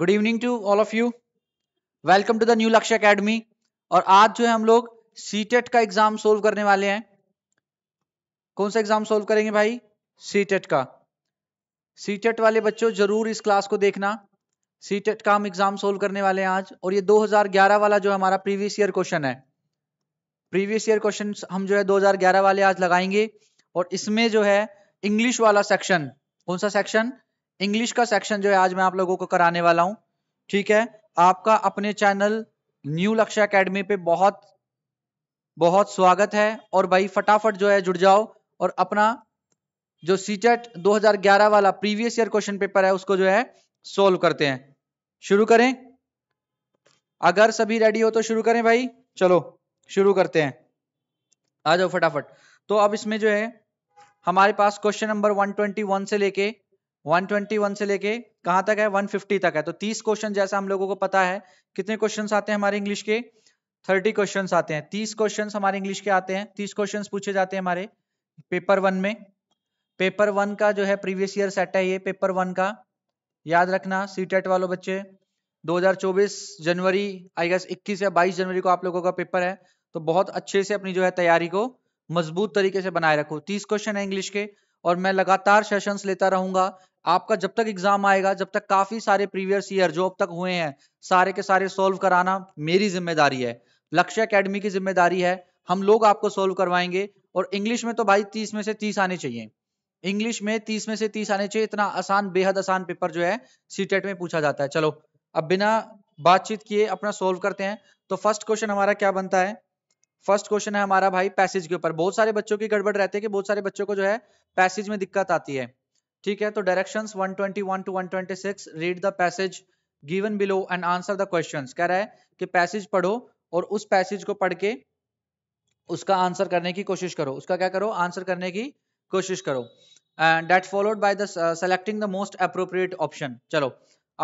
Good evening to all of you welcome to the new Lakshya academy और आज जो है हम लोग सीटेट e का एग्जाम सोल्व करने वाले हैं कौन सा एग्जाम सोल्व करेंगे भाई सीटेट e का सीटेट e वाले बच्चों जरूर इस क्लास को देखना सीटेट का हम एग्जाम सोल्व करने वाले हैं आज और ये 2011 वाला जो हमारा प्रीवियस ईयर क्वेश्चन है प्रीवियस ईयर क्वेश्चन हम जो है 2011 वाले आज लगाएंगे और इसमें जो है इंग्लिश वाला सेक्शन कौन सा सेक्शन इंग्लिश का सेक्शन जो है आज मैं आप लोगों को कराने वाला हूं ठीक है आपका अपने चैनल न्यू लक्ष्य अकेडमी पे बहुत बहुत स्वागत है और भाई फटाफट जो है जुड़ जाओ और अपना जो सीटेट 2011 e वाला प्रीवियस ईयर क्वेश्चन पेपर है उसको जो है सोल्व करते हैं शुरू करें अगर सभी रेडी हो तो शुरू करें भाई चलो शुरू करते हैं आ जाओ फटाफट तो अब इसमें जो है हमारे पास क्वेश्चन नंबर 121 से लेके 121 से लेके कहां तक है 150 तक है तो 30 क्वेश्चन जैसा हम लोगों को पता है कितने क्वेश्चन आते हैं हमारे इंग्लिश के 30 क्वेश्चन आते हैं 30 क्वेश्चन हमारे इंग्लिश के आते हैं 30 क्वेश्चन पूछे जाते हैं हमारे पेपर वन में पेपर वन का जो है प्रीवियस ईयर सेट है ये पेपर वन का याद रखना सी e वालों बच्चे 2024 जनवरी आई गेस 21 या 22 जनवरी को आप लोगों का पेपर है तो बहुत अच्छे से अपनी जो है तैयारी को मजबूत तरीके से बनाए रखो 30 क्वेश्चन है इंग्लिश के और मैं लगातार सेशंस लेता रहूंगा आपका जब तक एग्जाम आएगा जब तक काफी सारे प्रीवियस ईयर जो अब तक हुए हैं सारे के सारे सोल्व कराना मेरी जिम्मेदारी है लक्ष्य अकेडमी की जिम्मेदारी है हम लोग आपको सोल्व करवाएंगे और इंग्लिश में तो भाई तीस में से तीस आने चाहिए इंग्लिश में तीस में से तीस आने चाहिए इतना आसान बेहद आसान पेपर जो है सीटेट e में पूछा जाता है चलो अब बिना बातचीत किए अपना सोल्व करते हैं तो फर्स्ट क्वेश्चन हमारा क्या बनता है फर्स्ट क्वेश्चन है हमारा भाई पैसेज के ऊपर बहुत सारे बच्चों की गड़बड़ रहती है कि बहुत सारे बच्चों को जो है पैसेज में दिक्कत आती है ठीक है तो direction 121 to 126 read the passage given below and answer the question कह रहा है कि पैसेज पढ़ो और उस पैसेज को पढ़ के उसका आंसर करने की कोशिश करो उसका क्या करो आंसर करने की कोशिश करो that followed by the selecting the most appropriate option चलो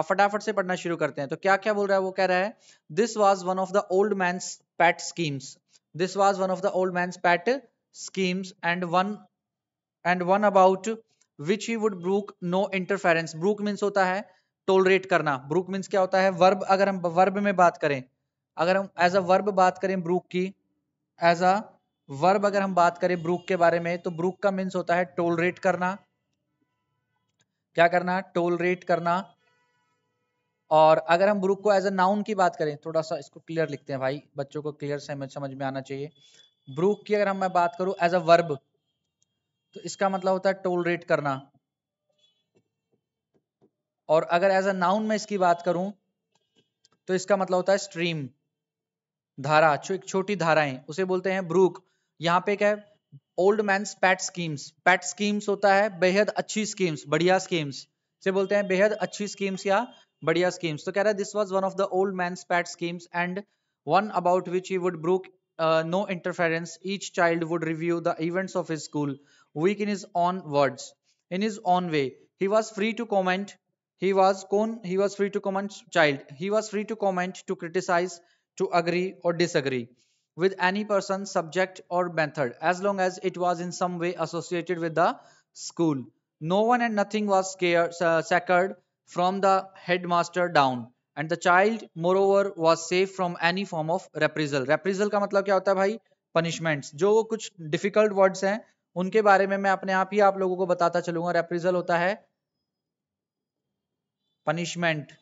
अब फटाफट से पढ़ना शुरू करते हैं तो क्या क्या बोल रहा है वो कह रहा है this was one of the old man pet schemes This was one of the old man's pet schemes and one and one about which he would brook no interference. Brook means होता है tolerate करना Brooke means क्या होता है verb अगर हम verb में बात करें अगर हम एज अ वर्ब बात करें ब्रूक की एज अ वर्ब अगर हम बात करें ब्रूक के बारे में तो ब्रूक का मीन्स होता है टोलरेट करना क्या करना टोलरेट करना और अगर हम बुक को एज अ नाउन की बात करें थोड़ा सा इसको क्लियर लिखते हैं भाई बच्चों को क्लियर समझ समझ में आना चाहिए ब्रूक की अगर हम मैं बात करूं एज अ वर्ब तो इसका मतलब होता है टोल रेट करना और अगर एज अ नाउन में इसकी बात करूं तो इसका मतलब होता है स्ट्रीम धारा एक छोटी धाराएं उसे बोलते हैं ब्रूक यहाँ पे क्या है old man pet schemes pet schemes होता है बेहद अच्छी स्कीम्स बढ़िया स्कीम्स से बोलते हैं बेहद अच्छी स्कीम्स या Badia schemes. So Kara, this was one of the old man's pet schemes and one about which he would brook uh, no interference. Each child would review the events of his school, week in his own words, in his own way. He was free to comment. He was con. He was free to comment. Child. He was free to comment, to criticize, to agree or disagree with any person, subject or method, as long as it was in some way associated with the school. No one and nothing was scared, uh, sacred from the headmaster down and the child moreover was safe from any form of reprisal reprisal का मतलब क्या होता है भाई punishments जो कुछ difficult words हैं उनके बारे में मैं अपने आप ही आप लोगों को बताता चलूंगा रेप्रिजल होता है पनिशमेंट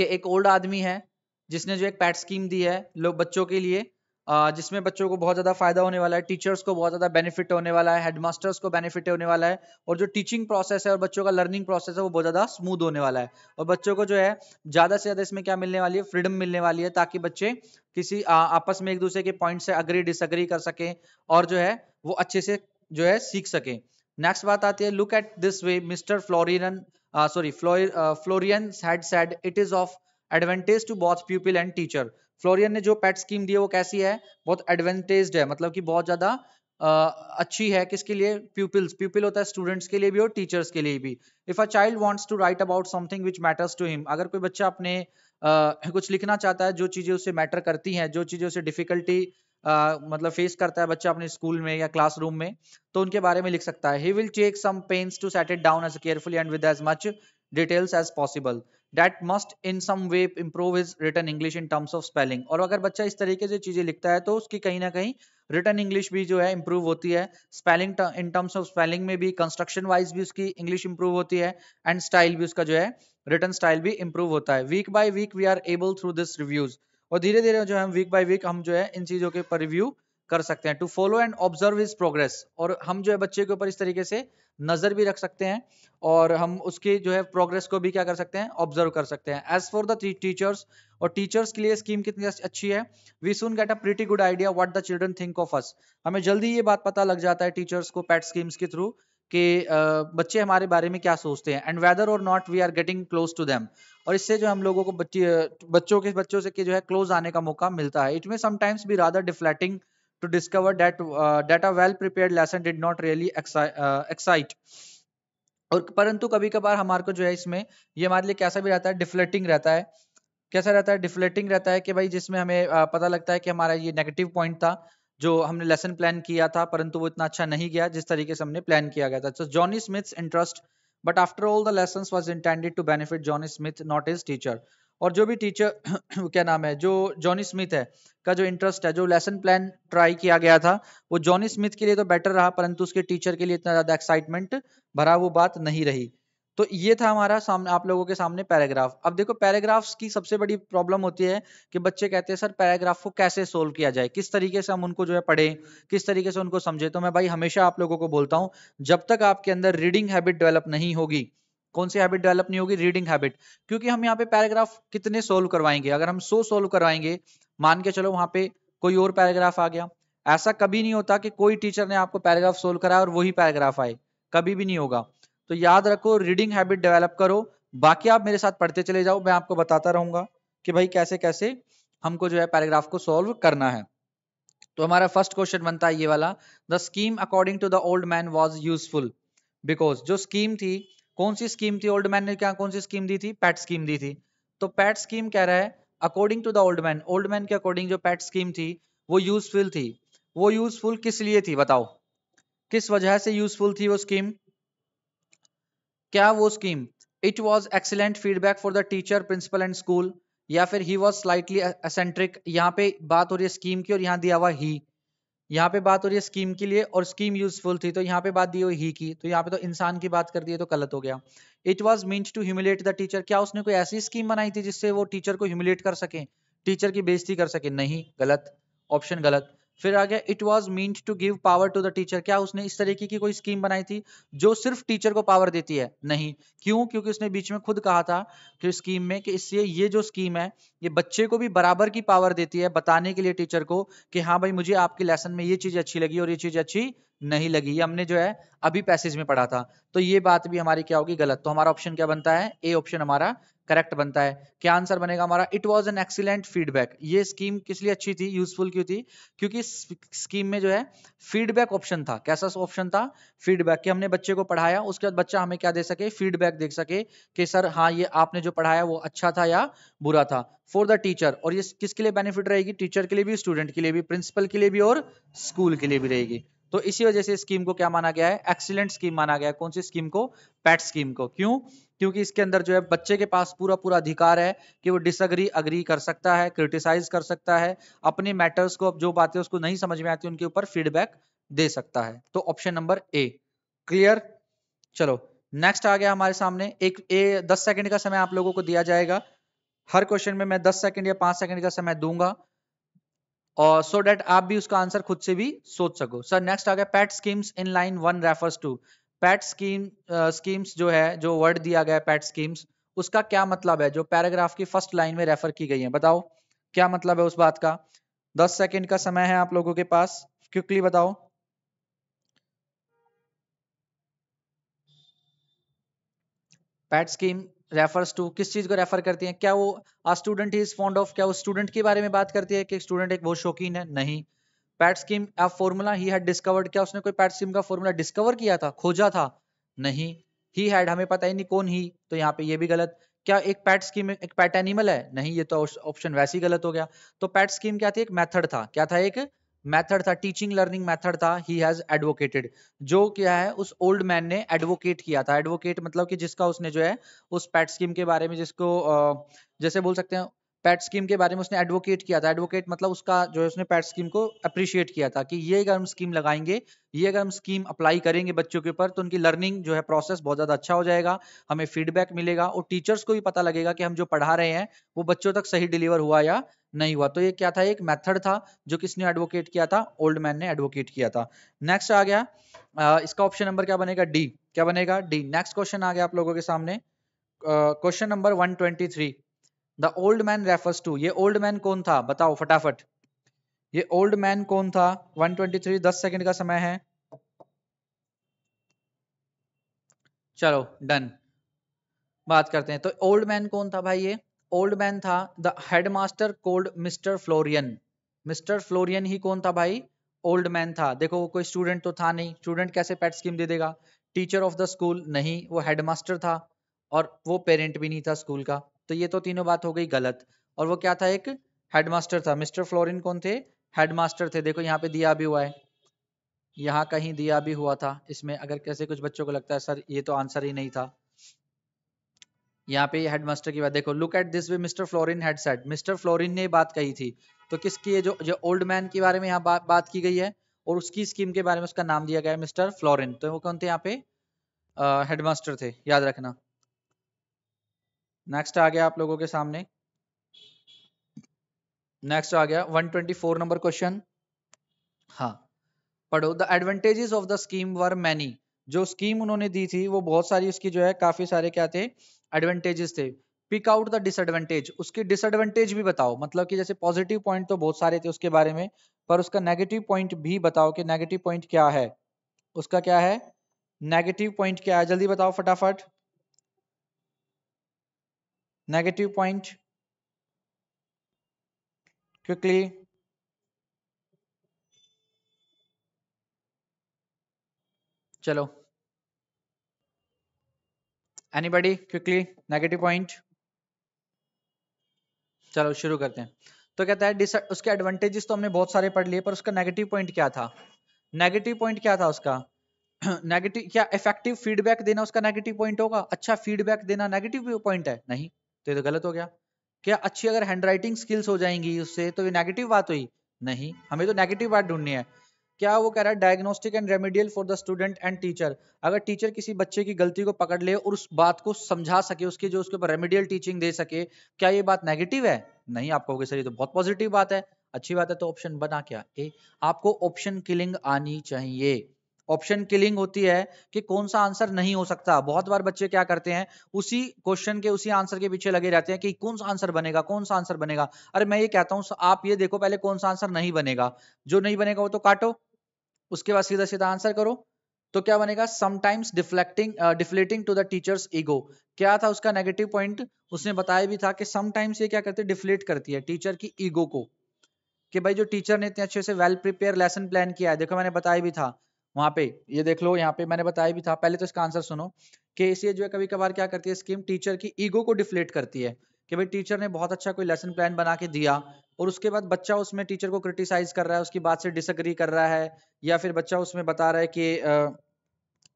ये एक ओल्ड आदमी है जिसने जो एक पैट स्कीम दी है लोग बच्चों के लिए जिसमें बच्चों को बहुत ज़्यादा फायदा होने वाला है टीचर्स को बहुत ज़्यादा बेनिफिट होने वाला है हेडमास्टर्स को बेनिफिट होने वाला है और जो टीचिंग प्रोसेस है और बच्चों का लर्निंग प्रोसेस है वो बहुत ज़्यादा स्मूथ होने वाला है और बच्चों को जो है ज़्यादा से ज़्यादा इसमें क्या मिलने वाली है फ्रीडम मिलने वाली है ताकि बच्चे किसी आ, आपस में एक दूसरे के पॉइंट से अग्री डिसअग्री कर सके और जो है वो अच्छे से जो है सीख सके नेक्स्ट बात आती है look at this way mister Florian sorry Florian had said it is of advantage to both people and teacher Florian ने जो पैट स्कीम दी है वो कैसी है बहुत एडवांटेज है मतलब कि बहुत ज्यादा अच्छी है किसके लिए पीपल्स पीपल होता है स्टूडेंट्स के लिए भी और टीचर्स के लिए भी if a child wants to write about something which matters to him अगर कोई बच्चा अपने uh, कुछ लिखना चाहता है जो चीजें उसे मैटर करती हैं जो चीजें उसे डिफिकल्टी Uh, मतलब फेस करता है बच्चा अपने स्कूल में या क्लासरूम में तो उनके बारे में लिख सकता है he will take some pains to set it down as carefully and with as much details as possible that must in some way improve is written English in terms of spelling और अगर बच्चा इस तरीके से चीजें लिखता है तो उसकी कहीं ना कहीं रिटर्न इंग्लिश भी जो है इम्प्रूव होती है spelling in terms of spelling में भी कंस्ट्रक्शन वाइज भी उसकी इंग्लिश इंप्रूव होती है एंड स्टाइल भी उसका जो है रिटर्न स्टाइल भी इंप्रूव होता है week by week we are able through this reviews और धीरे धीरे जो है वीक बाय वीक हम जो है इन चीजों के पर रिव्यू कर सकते हैं to follow and observe his progress और हम जो है बच्चे के ऊपर इस तरीके से नजर भी रख सकते हैं और हम उसकी जो है प्रोग्रेस को भी क्या कर सकते हैं ऑब्जर्व कर सकते हैं एज फॉर द टीचर्स और टीचर्स के लिए स्कीम कितनी अच्छी है we soon get a pretty good idea what the children think of us हमें जल्दी ये बात पता लग जाता है टीचर्स को पैट स्कीम्स के थ्रू कि बच्चे हमारे बारे में क्या सोचते हैं एंड वेदर और not we are getting close to them और इससे जो हम लोगों को बच्चों के बच्चों से के जो है क्लोज आने का मौका मिलता है इट में समटाइम्स भी rather deflating to discover that uh, that a well prepared lesson did not really uh, excite, और परंतु कभी कभार हमारे को जो है इसमें ये हमारे लिए कैसा भी रहता है डिफ्लेटिंग रहता है कैसा रहता है डिफ्लेटिंग रहता है कि भाई जिसमें हमें uh, पता लगता है कि हमारा ये नेगेटिव पॉइंट था जो हमने लेसन प्लान किया था परंतु वो इतना अच्छा नहीं गया जिस तरीके से हमने प्लान किया गया था so Johnny Smith's interest but after all the lesson was intended to benefit Johnny Smith not is teacher और जो भी टीचर क्या नाम है जो जॉनी स्मिथ है का जो इंटरेस्ट है जो लेसन प्लान ट्राई किया गया था वो जॉनी स्मिथ के लिए तो बेटर रहा परंतु उसके टीचर के लिए इतना ज्यादा एक्साइटमेंट भरा वो बात नहीं रही तो ये था हमारा सामने आप लोगों के सामने पैराग्राफ अब देखो पैराग्राफ्स की सबसे बड़ी प्रॉब्लम होती है कि बच्चे कहते हैं सर पैराग्राफ को कैसे सोल्व किया जाए किस तरीके से हम उनको जो है पढ़ें किस तरीके से उनको समझे तो मैं भाई हमेशा आप लोगों को बोलता हूँ जब तक आपके अंदर रीडिंग हैबिट डेवलप नहीं होगी कौन सी हैबिट डेवलप नहीं होगी रीडिंग हैबिट क्योंकि हम यहाँ पे पैराग्राफ कितने सोल्व करवाएंगे अगर हम सो सोल्व करवाएंगे मान के चलो वहां पे कोई और पैराग्राफ आ गया ऐसा कभी नहीं होता कि कोई टीचर ने आपको पैराग्राफ सोल्व कराया और वही पैराग्राफ आए कभी भी नहीं होगा तो याद रखो रीडिंग हैबिट डेवलप करो बाकी आप मेरे साथ पढ़ते चले जाओ मैं आपको बताता रहूंगा कि भाई कैसे कैसे हमको जो है पैराग्राफ को सोल्व करना है तो हमारा फर्स्ट क्वेश्चन बनता है ये वाला the scheme according to the old man was useful because जो स्कीम थी कौन सी स्कीम थी ओल्ड मैन ने क्या कौन सी स्कीम दी थी पैट स्कीम दी थी तो पैट स्कीम कह रहा है according to the old man old man के अकॉर्डिंग जो पैट स्कीम थी वो यूजफुल थी वो यूजफुल किस लिए थी बताओ किस वजह से यूजफुल थी वो स्कीम क्या वो scheme it was excellent feedback for the teacher principal and school या फिर ही वॉज स्लाइटली असेंट्रिक यहाँ पे बात हो रही है स्कीम की और यहाँ दिया हुआ ही यहाँ पे बात हो रही है स्कीम के लिए और स्कीम यूजफुल थी तो यहाँ पे बात दी हुई ही की तो यहाँ पे तो इंसान की बात कर दी है तो गलत हो गया it was means to humiliate the teacher क्या उसने कोई ऐसी स्कीम बनाई थी जिससे वो टीचर को ह्यूमिलेट कर सके टीचर की बेजती कर सके नहीं गलत ऑप्शन गलत फिर आ गया it was mean to give power to the teacher क्या उसने इस तरीके की कोई स्कीम बनाई थी जो सिर्फ टीचर को पावर देती है नहीं क्यों क्योंकि उसने बीच में खुद कहा था कि स्कीम में कि इससे ये जो स्कीम है ये बच्चे को भी बराबर की पावर देती है बताने के लिए टीचर को कि हाँ भाई मुझे आपके लेसन में ये चीज अच्छी लगी और ये चीज अच्छी नहीं लगी ये हमने जो है अभी पैसेज में पढ़ा था तो ये बात भी हमारी क्या होगी गलत तो हमारा ऑप्शन क्या बनता है ए ऑप्शन हमारा करेक्ट बनता है क्या आंसर बनेगा हमारा it was an excellent feedback ये स्कीम किस लिए अच्छी थी यूजफुल क्यों थी क्योंकि स्कीम में जो है फीडबैक ऑप्शन था कैसा ऑप्शन था फीडबैक कि हमने बच्चे को पढ़ाया उसके बाद बच्चा हमें क्या दे सके फीडबैक देख सके कि सर हाँ ये आपने जो पढ़ाया वो अच्छा था या बुरा था फॉर द टीचर और ये किसके लिए बेनिफिट रहेगी टीचर के लिए भी स्टूडेंट के लिए भी प्रिंसिपल के लिए भी और स्कूल के लिए भी रहेगी तो इसी वजह से स्कीम को क्या माना गया है एक्सीलेंट स्कीम माना गया है कौन सी स्कीम को पैट स्कीम को क्यों क्योंकि इसके अंदर जो है बच्चे के पास पूरा पूरा अधिकार है कि वो डिसअग्री अग्री कर सकता है क्रिटिसाइज कर सकता है अपने मैटर्स को जो बातें उसको नहीं समझ में आती उनके ऊपर फीडबैक दे सकता है तो ऑप्शन नंबर ए क्लियर चलो नेक्स्ट आ गया हमारे सामने एक ए दस सेकंड का समय आप लोगों को दिया जाएगा हर क्वेश्चन में मैं दस सेकंड या पांच सेकंड का समय दूंगा और सो so डेट आप भी उसका आंसर खुद से भी सोच सको सर नेक्स्ट आ गया pet schemes in line one refers to pet scheme schemes जो है जो वर्ड दिया गया है पैट स्कीम्स उसका क्या मतलब है जो पैराग्राफ की फर्स्ट लाइन में रेफर की गई है बताओ क्या मतलब है उस बात का दस सेकेंड का समय है आप लोगों के पास क्विकली बताओ पैट स्कीम रेफर्स टू किस चीज को रेफर करती है क्या वो स्टूडेंट इज फॉन्ड ऑफ क्या वो स्टूडेंट के बारे में बात करती है कि स्टूडेंट एक बहुत शौकीन है नहीं पैट स्कीम का फॉर्मूला ही हैड डिस्कवर्ड क्या उसने कोई पैट स्कीम का फॉर्मूला डिस्कवर किया था खोजा था नहीं ही हैड हमें पता ही नहीं कौन ही तो यहाँ पे ये भी गलत क्या एक पैट स्कीम एक पैट एनिमल है नहीं ये तो ऑप्शन वैसे ही गलत हो गया तो पैट स्कीम क्या थी एक मेथड था क्या था एक मेथड था टीचिंग लर्निंग मेथड था ही हैज एडवोकेटेड जो क्या है उस ओल्ड मैन ने एडवोकेट किया था एडवोकेट मतलब कि जिसका उसने जो है उस पैट स्कीम के बारे में जिसको जैसे बोल सकते हैं पैट स्कीम के बारे में उसने एडवोकेट किया था एडवोकेट मतलब उसका जो है उसने पैट स्कीम को अप्रिशिएट किया था कि ये अगर हम स्कीम लगाएंगे ये अगर हम स्कीम अप्लाई करेंगे बच्चों के ऊपर तो उनकी लर्निंग जो है प्रोसेस बहुत ज़्यादा अच्छा हो जाएगा हमें फीडबैक मिलेगा और टीचर्स को भी पता लगेगा कि हम जो पढ़ा रहे हैं वो बच्चों तक सही डिलीवर हुआ या नहीं हुआ तो ये क्या था एक मैथड था जो किसने एडवोकेट किया था ओल्ड मैन ने एडवोकेट किया था नेक्स्ट आ गया इसका ऑप्शन नंबर क्या बनेगा डी क्या बनेगा डी नेक्स्ट क्वेश्चन आ गया आप लोगों के सामने question number one the old man refers to ये ओल्ड मैन कौन था बताओ फटाफट ये ओल्ड मैन कौन था 123 दस सेकेंड का समय है चलो डन बात करते हैं तो ओल्ड मैन कौन था भाई ये ओल्ड मैन था the headmaster called Mr Florian Mr Florian ही कौन था भाई ओल्ड मैन था देखो वो कोई स्टूडेंट तो था नहीं स्टूडेंट कैसे पेट स्कीम दे देगा टीचर ऑफ द स्कूल नहीं वो हेडमास्टर था और वो पेरेंट भी नहीं था स्कूल का तो ये तो तीनों बात हो गई गलत और वो क्या था एक हेडमास्टर था मिस्टर फ्लोरिन कौन थे हेडमास्टर थे देखो यहाँ पे दिया भी हुआ है यहाँ कहीं दिया भी हुआ था इसमें अगर कैसे कुछ बच्चों को लगता है सर ये तो आंसर ही नहीं था यहाँ पे हेडमास्टर की बात देखो look at this way Mr Florian he said Mr Florian ने बात कही थी तो किसकी जो जो ओल्ड मैन के बारे में यहाँ बा, बात की गई है और उसकी स्कीम के बारे में उसका नाम दिया गया है मिस्टर फ्लोरिन तो वो कौन थे यहाँ पे हेडमास्टर थे याद रखना नेक्स्ट आ गया आप लोगों के सामने नेक्स्ट आ गया 124 नंबर क्वेश्चन हाँ पढ़ो the advantages of the scheme were many जो स्कीम उन्होंने दी थी वो बहुत सारी उसकी जो है काफी सारे क्या थे एडवांटेजेस थे पिक आउट द डिसएडवांटेज उसकी डिसएडवांटेज भी बताओ मतलब कि जैसे पॉजिटिव पॉइंट तो बहुत सारे थे उसके बारे में पर उसका नेगेटिव पॉइंट भी बताओ कि नेगेटिव पॉइंट क्या है उसका क्या है नेगेटिव पॉइंट क्या है जल्दी बताओ फटाफट negative point quickly chalo anybody quickly negative point चलो शुरू करते हैं तो कहता है उसके एडवांटेजेस तो हमने बहुत सारे पढ़ लिए पर उसका नेगेटिव पॉइंट क्या था नेगेटिव पॉइंट क्या था उसका नेगेटिव क्या इफेक्टिव फीडबैक देना उसका नेगेटिव पॉइंट होगा अच्छा फीडबैक देना नेगेटिव पॉइंट है नहीं तो ये तो गलत हो गया क्या अच्छी अगर हैंड राइटिंग स्किल्स हो जाएंगी उससे तो ये नेगेटिव बात हुई नहीं हमें तो नेगेटिव बात ढूंढनी है क्या वो कह रहा है diagnostic and remedial for the student and teacher अगर टीचर किसी बच्चे की गलती को पकड़ ले और उस बात को समझा सके उसके जो उसके ऊपर रेमेडियल टीचिंग दे सके क्या ये बात नेगेटिव है नहीं आप कहोगे सर ये तो बहुत पॉजिटिव बात है अच्छी बात है तो ऑप्शन बना क्या ए आपको ऑप्शन किलिंग आनी चाहिए ऑप्शन किलिंग होती है कि कौन सा आंसर नहीं हो सकता बहुत बार बच्चे क्या करते हैं उसी क्वेश्चन के उसी आंसर के पीछे लगे रहते हैं कि कौन सा आंसर बनेगा कौन सा आंसर बनेगा अरे मैं ये कहता हूं आप ये देखो पहले कौन सा आंसर नहीं बनेगा जो नहीं बनेगा वो तो काटो उसके बाद सीधा सीधा आंसर करो तो क्या बनेगा sometimes deflecting deflating to the teachers ego क्या था उसका नेगेटिव पॉइंट उसने बताया भी था कि समटाइम्स ये क्या करती है डिफ्लेट करती है टीचर की ईगो को कि भाई जो टीचर ने इतने अच्छे से वेल प्रिपेयर लेसन प्लान किया है देखो मैंने बताया भी था वहां पे ये देख लो यहाँ पे मैंने बताया भी था पहले तो इसका आंसर सुनो कि इसलिए जो है कभी कभार क्या करती है स्कीम टीचर की ईगो को डिफ्लेट करती है कि भाई टीचर ने बहुत अच्छा कोई लेसन प्लान बना के दिया और उसके बाद बच्चा उसमें टीचर को क्रिटिसाइज कर रहा है उसकी बात से डिसग्री कर रहा है या फिर बच्चा उसमें बता रहा है कि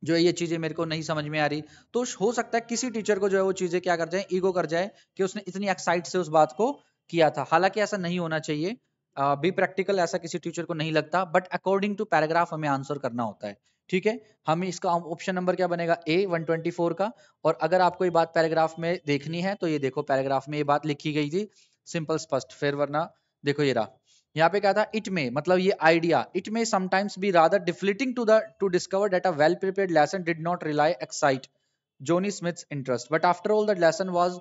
जो है ये चीजें मेरे को नहीं समझ में आ रही तो हो सकता है किसी टीचर को जो है वो चीजें क्या कर जाए ईगो कर जाए कि उसने इतनी एक्साइट से उस बात को किया था हालांकि ऐसा नहीं होना चाहिए बी प्रैक्टिकल ऐसा किसी टीचर को नहीं लगता बट अकॉर्डिंग टू पैराग्राफ हमें आंसर करना होता है ठीक है हम इसका ऑप्शन नंबर क्या बनेगा ए 124 का और अगर आपको ये बात पैराग्राफ में देखनी है तो ये देखो पैराग्राफ में ये बात लिखी गई थी सिंपल स्पष्ट फिर वरना देखो ये रहा यहाँ पे क्या था इट में मतलब ये आइडिया इट में sometimes be rather deflating to the to discover that a well prepared lesson did not really excite Johnny Smith's interest but after all that lesson was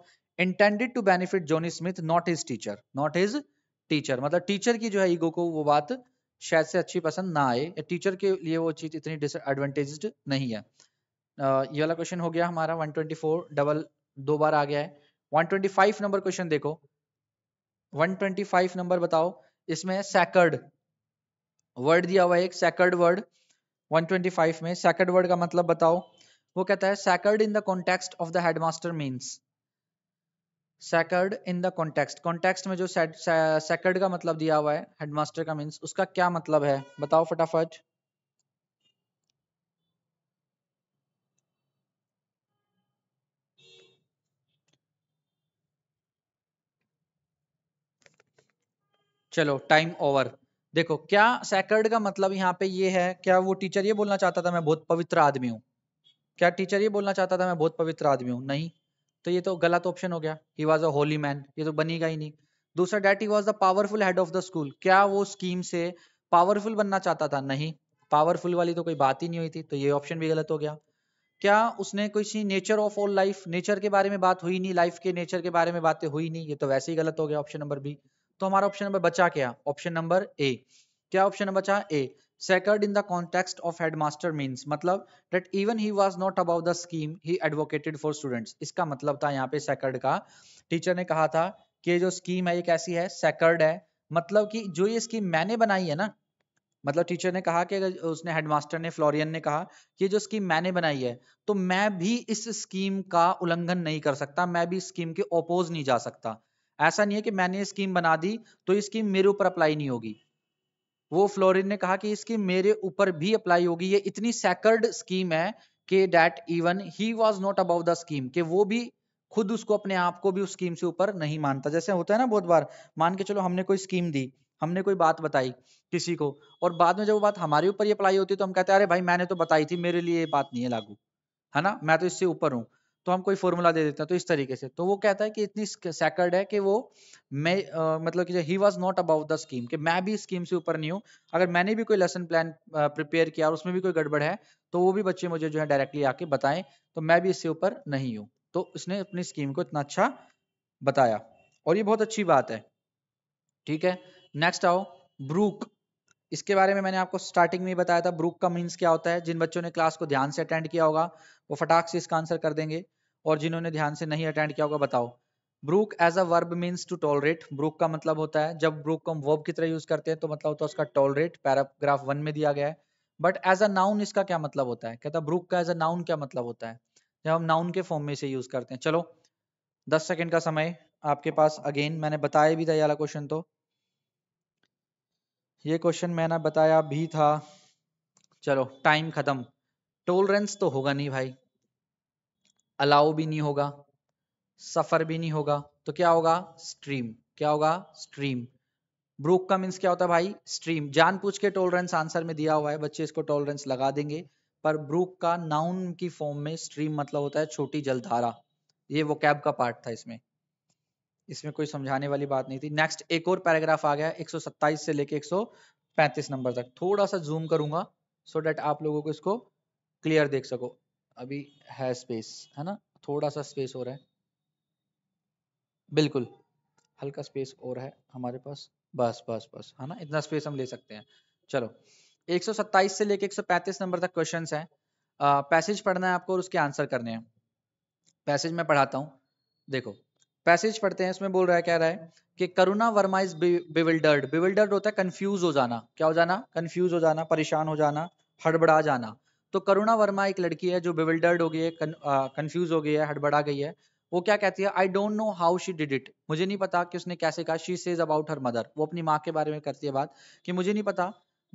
intended to benefit Johnny Smith not his teacher not his teacher मतलब teacher की जो है ego को वो बात शायद से अच्छी पसंद ना आए टीचर के लिए वो चीज़ इतनी डिसएडवांटेज नहीं है ये वाला क्वेश्चन हो गया हमारा 124 डबल दो बार आ गया है 125 नंबर क्वेश्चन देखो 125 नंबर बताओ इसमें सैकर्ड वर्ड दिया हुआ है एक सैकर्ड वर्ड 125 में सैकर्ड वर्ड का मतलब बताओ वो कहता है sacred in the context of the headmaster means sacred in the context context में जो सेकर्ड का मतलब दिया हुआ है हेडमास्टर का मीन्स उसका क्या मतलब है बताओ फटाफट चलो टाइम ओवर देखो क्या सैकर्ड का मतलब यहाँ पे ये है क्या वो टीचर ये बोलना चाहता था मैं बहुत पवित्र आदमी हूँ क्या टीचर ये बोलना चाहता था मैं बहुत पवित्र आदमी हूँ नहीं तो ये तो गलत ऑप्शन हो गया he was a holy man ये तो बनेगा ही नहीं दूसरा that he was the powerful head of the school क्या वो स्कीम से पावरफुल बनना चाहता था नहीं पावरफुल वाली तो कोई बात ही नहीं हुई थी तो ये ऑप्शन भी गलत हो गया क्या उसने कोई nature of all life nature के बारे में बात हुई नहीं लाइफ के नेचर के बारे में बातें हुई नहीं ये तो वैसे ही गलत हो गया ऑप्शन नंबर बी तो हमारा ऑप्शन नंबर बचा क्या ऑप्शन नंबर ए क्या ऑप्शन बचा A sacred in the context of headmaster means मतलब that even he was not about the scheme he advocated for students इसका मतलब था यहाँ पे सेकर्ड का टीचर ने कहा था कि जो स्कीम है ये कैसी है सेकर्ड है मतलब कि जो ये स्कीम मैंने बनाई है ना मतलब टीचर ने कहा कि अगर उसने हेडमास्टर ने फ्लोरियन ने कहा कि जो स्कीम मैंने बनाई है तो मैं भी इस स्कीम का उल्लंघन नहीं कर सकता मैं भी स्कीम के ओपोज नहीं जा सकता ऐसा नहीं है कि मैंने स्कीम बना दी तो ये स्कीम मेरे ऊपर अप्लाई नहीं होगी वो फ्लोरिन ने कहा कि इसकी मेरे ऊपर भी अप्लाई होगी ये इतनी सैकर्ड स्कीम है कि that even he was not about the scheme कि वो भी खुद उसको अपने आप को भी उस स्कीम से ऊपर नहीं मानता जैसे होता है ना बहुत बार मान के चलो हमने कोई स्कीम दी हमने कोई बात बताई किसी को और बाद में जब वो बात हमारे ऊपर ही अप्लाई होती है तो हम कहते हैं अरे भाई मैंने तो बताई थी मेरे लिए ये बात नहीं है लागू है ना मैं तो इससे ऊपर हूँ तो हम कोई फॉर्मूला दे देते हैं तो इस तरीके से तो वो कहता है कि इतनी सैकर्ड है कि वो मैं आ, मतलब कि he was not about the scheme कि मैं भी स्कीम से ऊपर नहीं हूँ अगर मैंने भी कोई लेसन प्लान प्रिपेयर किया और उसमें भी कोई गड़बड़ है तो वो भी बच्चे मुझे जो है डायरेक्टली आके बताएं तो मैं भी इससे ऊपर नहीं हूँ तो उसने अपनी स्कीम को इतना अच्छा बताया और ये बहुत अच्छी बात है ठीक है नेक्स्ट आओ ब्रूक इसके बारे में मैंने आपको स्टार्टिंग में बताया था ब्रूक का मीन्स क्या होता है जिन बच्चों ने क्लास को ध्यान से अटेंड किया होगा वो फटाक से इसका आंसर कर देंगे और जिन्होंने ध्यान से नहीं अटेंड किया होगा बताओ brook as a verb means to tolerate brook का मतलब होता है जब ब्रूक को हम वर्ब की तरह यूज करते हैं तो मतलब होता है उसका टॉलरेट पैराग्राफ वन में दिया गया है बट एज अ नाउन इसका क्या मतलब होता है कहता ब्रूक का एज अ नाउन क्या मतलब होता है जब हम नाउन के फॉर्म में इसे यूज करते हैं चलो दस सेकेंड का समय आपके पास अगेन मैंने बताया भी था यहाँ क्वेश्चन तो ये क्वेश्चन मैंने बताया भी था चलो टाइम खत्म टोलरेंस तो होगा नहीं भाई अलाउ भी नहीं होगा सफ़र भी नहीं होगा तो क्या होगा स्ट्रीम क्या होगा स्ट्रीम ब्रूक का मीन्स क्या होता है भाई स्ट्रीम पूछ के टॉलरेंस आंसर में दिया हुआ है बच्चे इसको टॉलरेंस लगा देंगे पर ब्रूक का नाउन की फॉर्म में स्ट्रीम मतलब होता है छोटी जलधारा ये वो कैब का पार्ट था इसमें इसमें कोई समझाने वाली बात नहीं थी नेक्स्ट एक और पैराग्राफ आ गया 127 से लेके 135 नंबर तक थोड़ा सा जूम करूंगा सो so डेट आप लोगों को इसको क्लियर देख सको अभी है स्पेस है ना थोड़ा सा स्पेस और है बिल्कुल हल्का स्पेस और है हमारे पास बस बस बस है ना इतना स्पेस हम ले सकते हैं चलो 127 से लेके 135 नंबर तक क्वेश्चंस हैं पैसेज पढ़ना है आपको और उसके आंसर करने हैं पैसेज मैं पढ़ाता हूँ देखो पैसेज पढ़ते हैं इसमें बोल रहा है क्या रहा है कि Karuna Verma is bewildered bewildered होता है कंफ्यूज हो जाना क्या हो जाना कंफ्यूज हो जाना परेशान हो जाना हड़बड़ा जाना तो करुणा वर्मा एक लड़की है जो बिविल्डर्ड हो गई है कंफ्यूज हो गई है हड़बड़ा गई है वो क्या कहती है I don't know how she did it मुझे नहीं पता कि उसने कैसे कहा she says about her mother वो अपनी माँ के बारे में करती है बात कि मुझे नहीं पता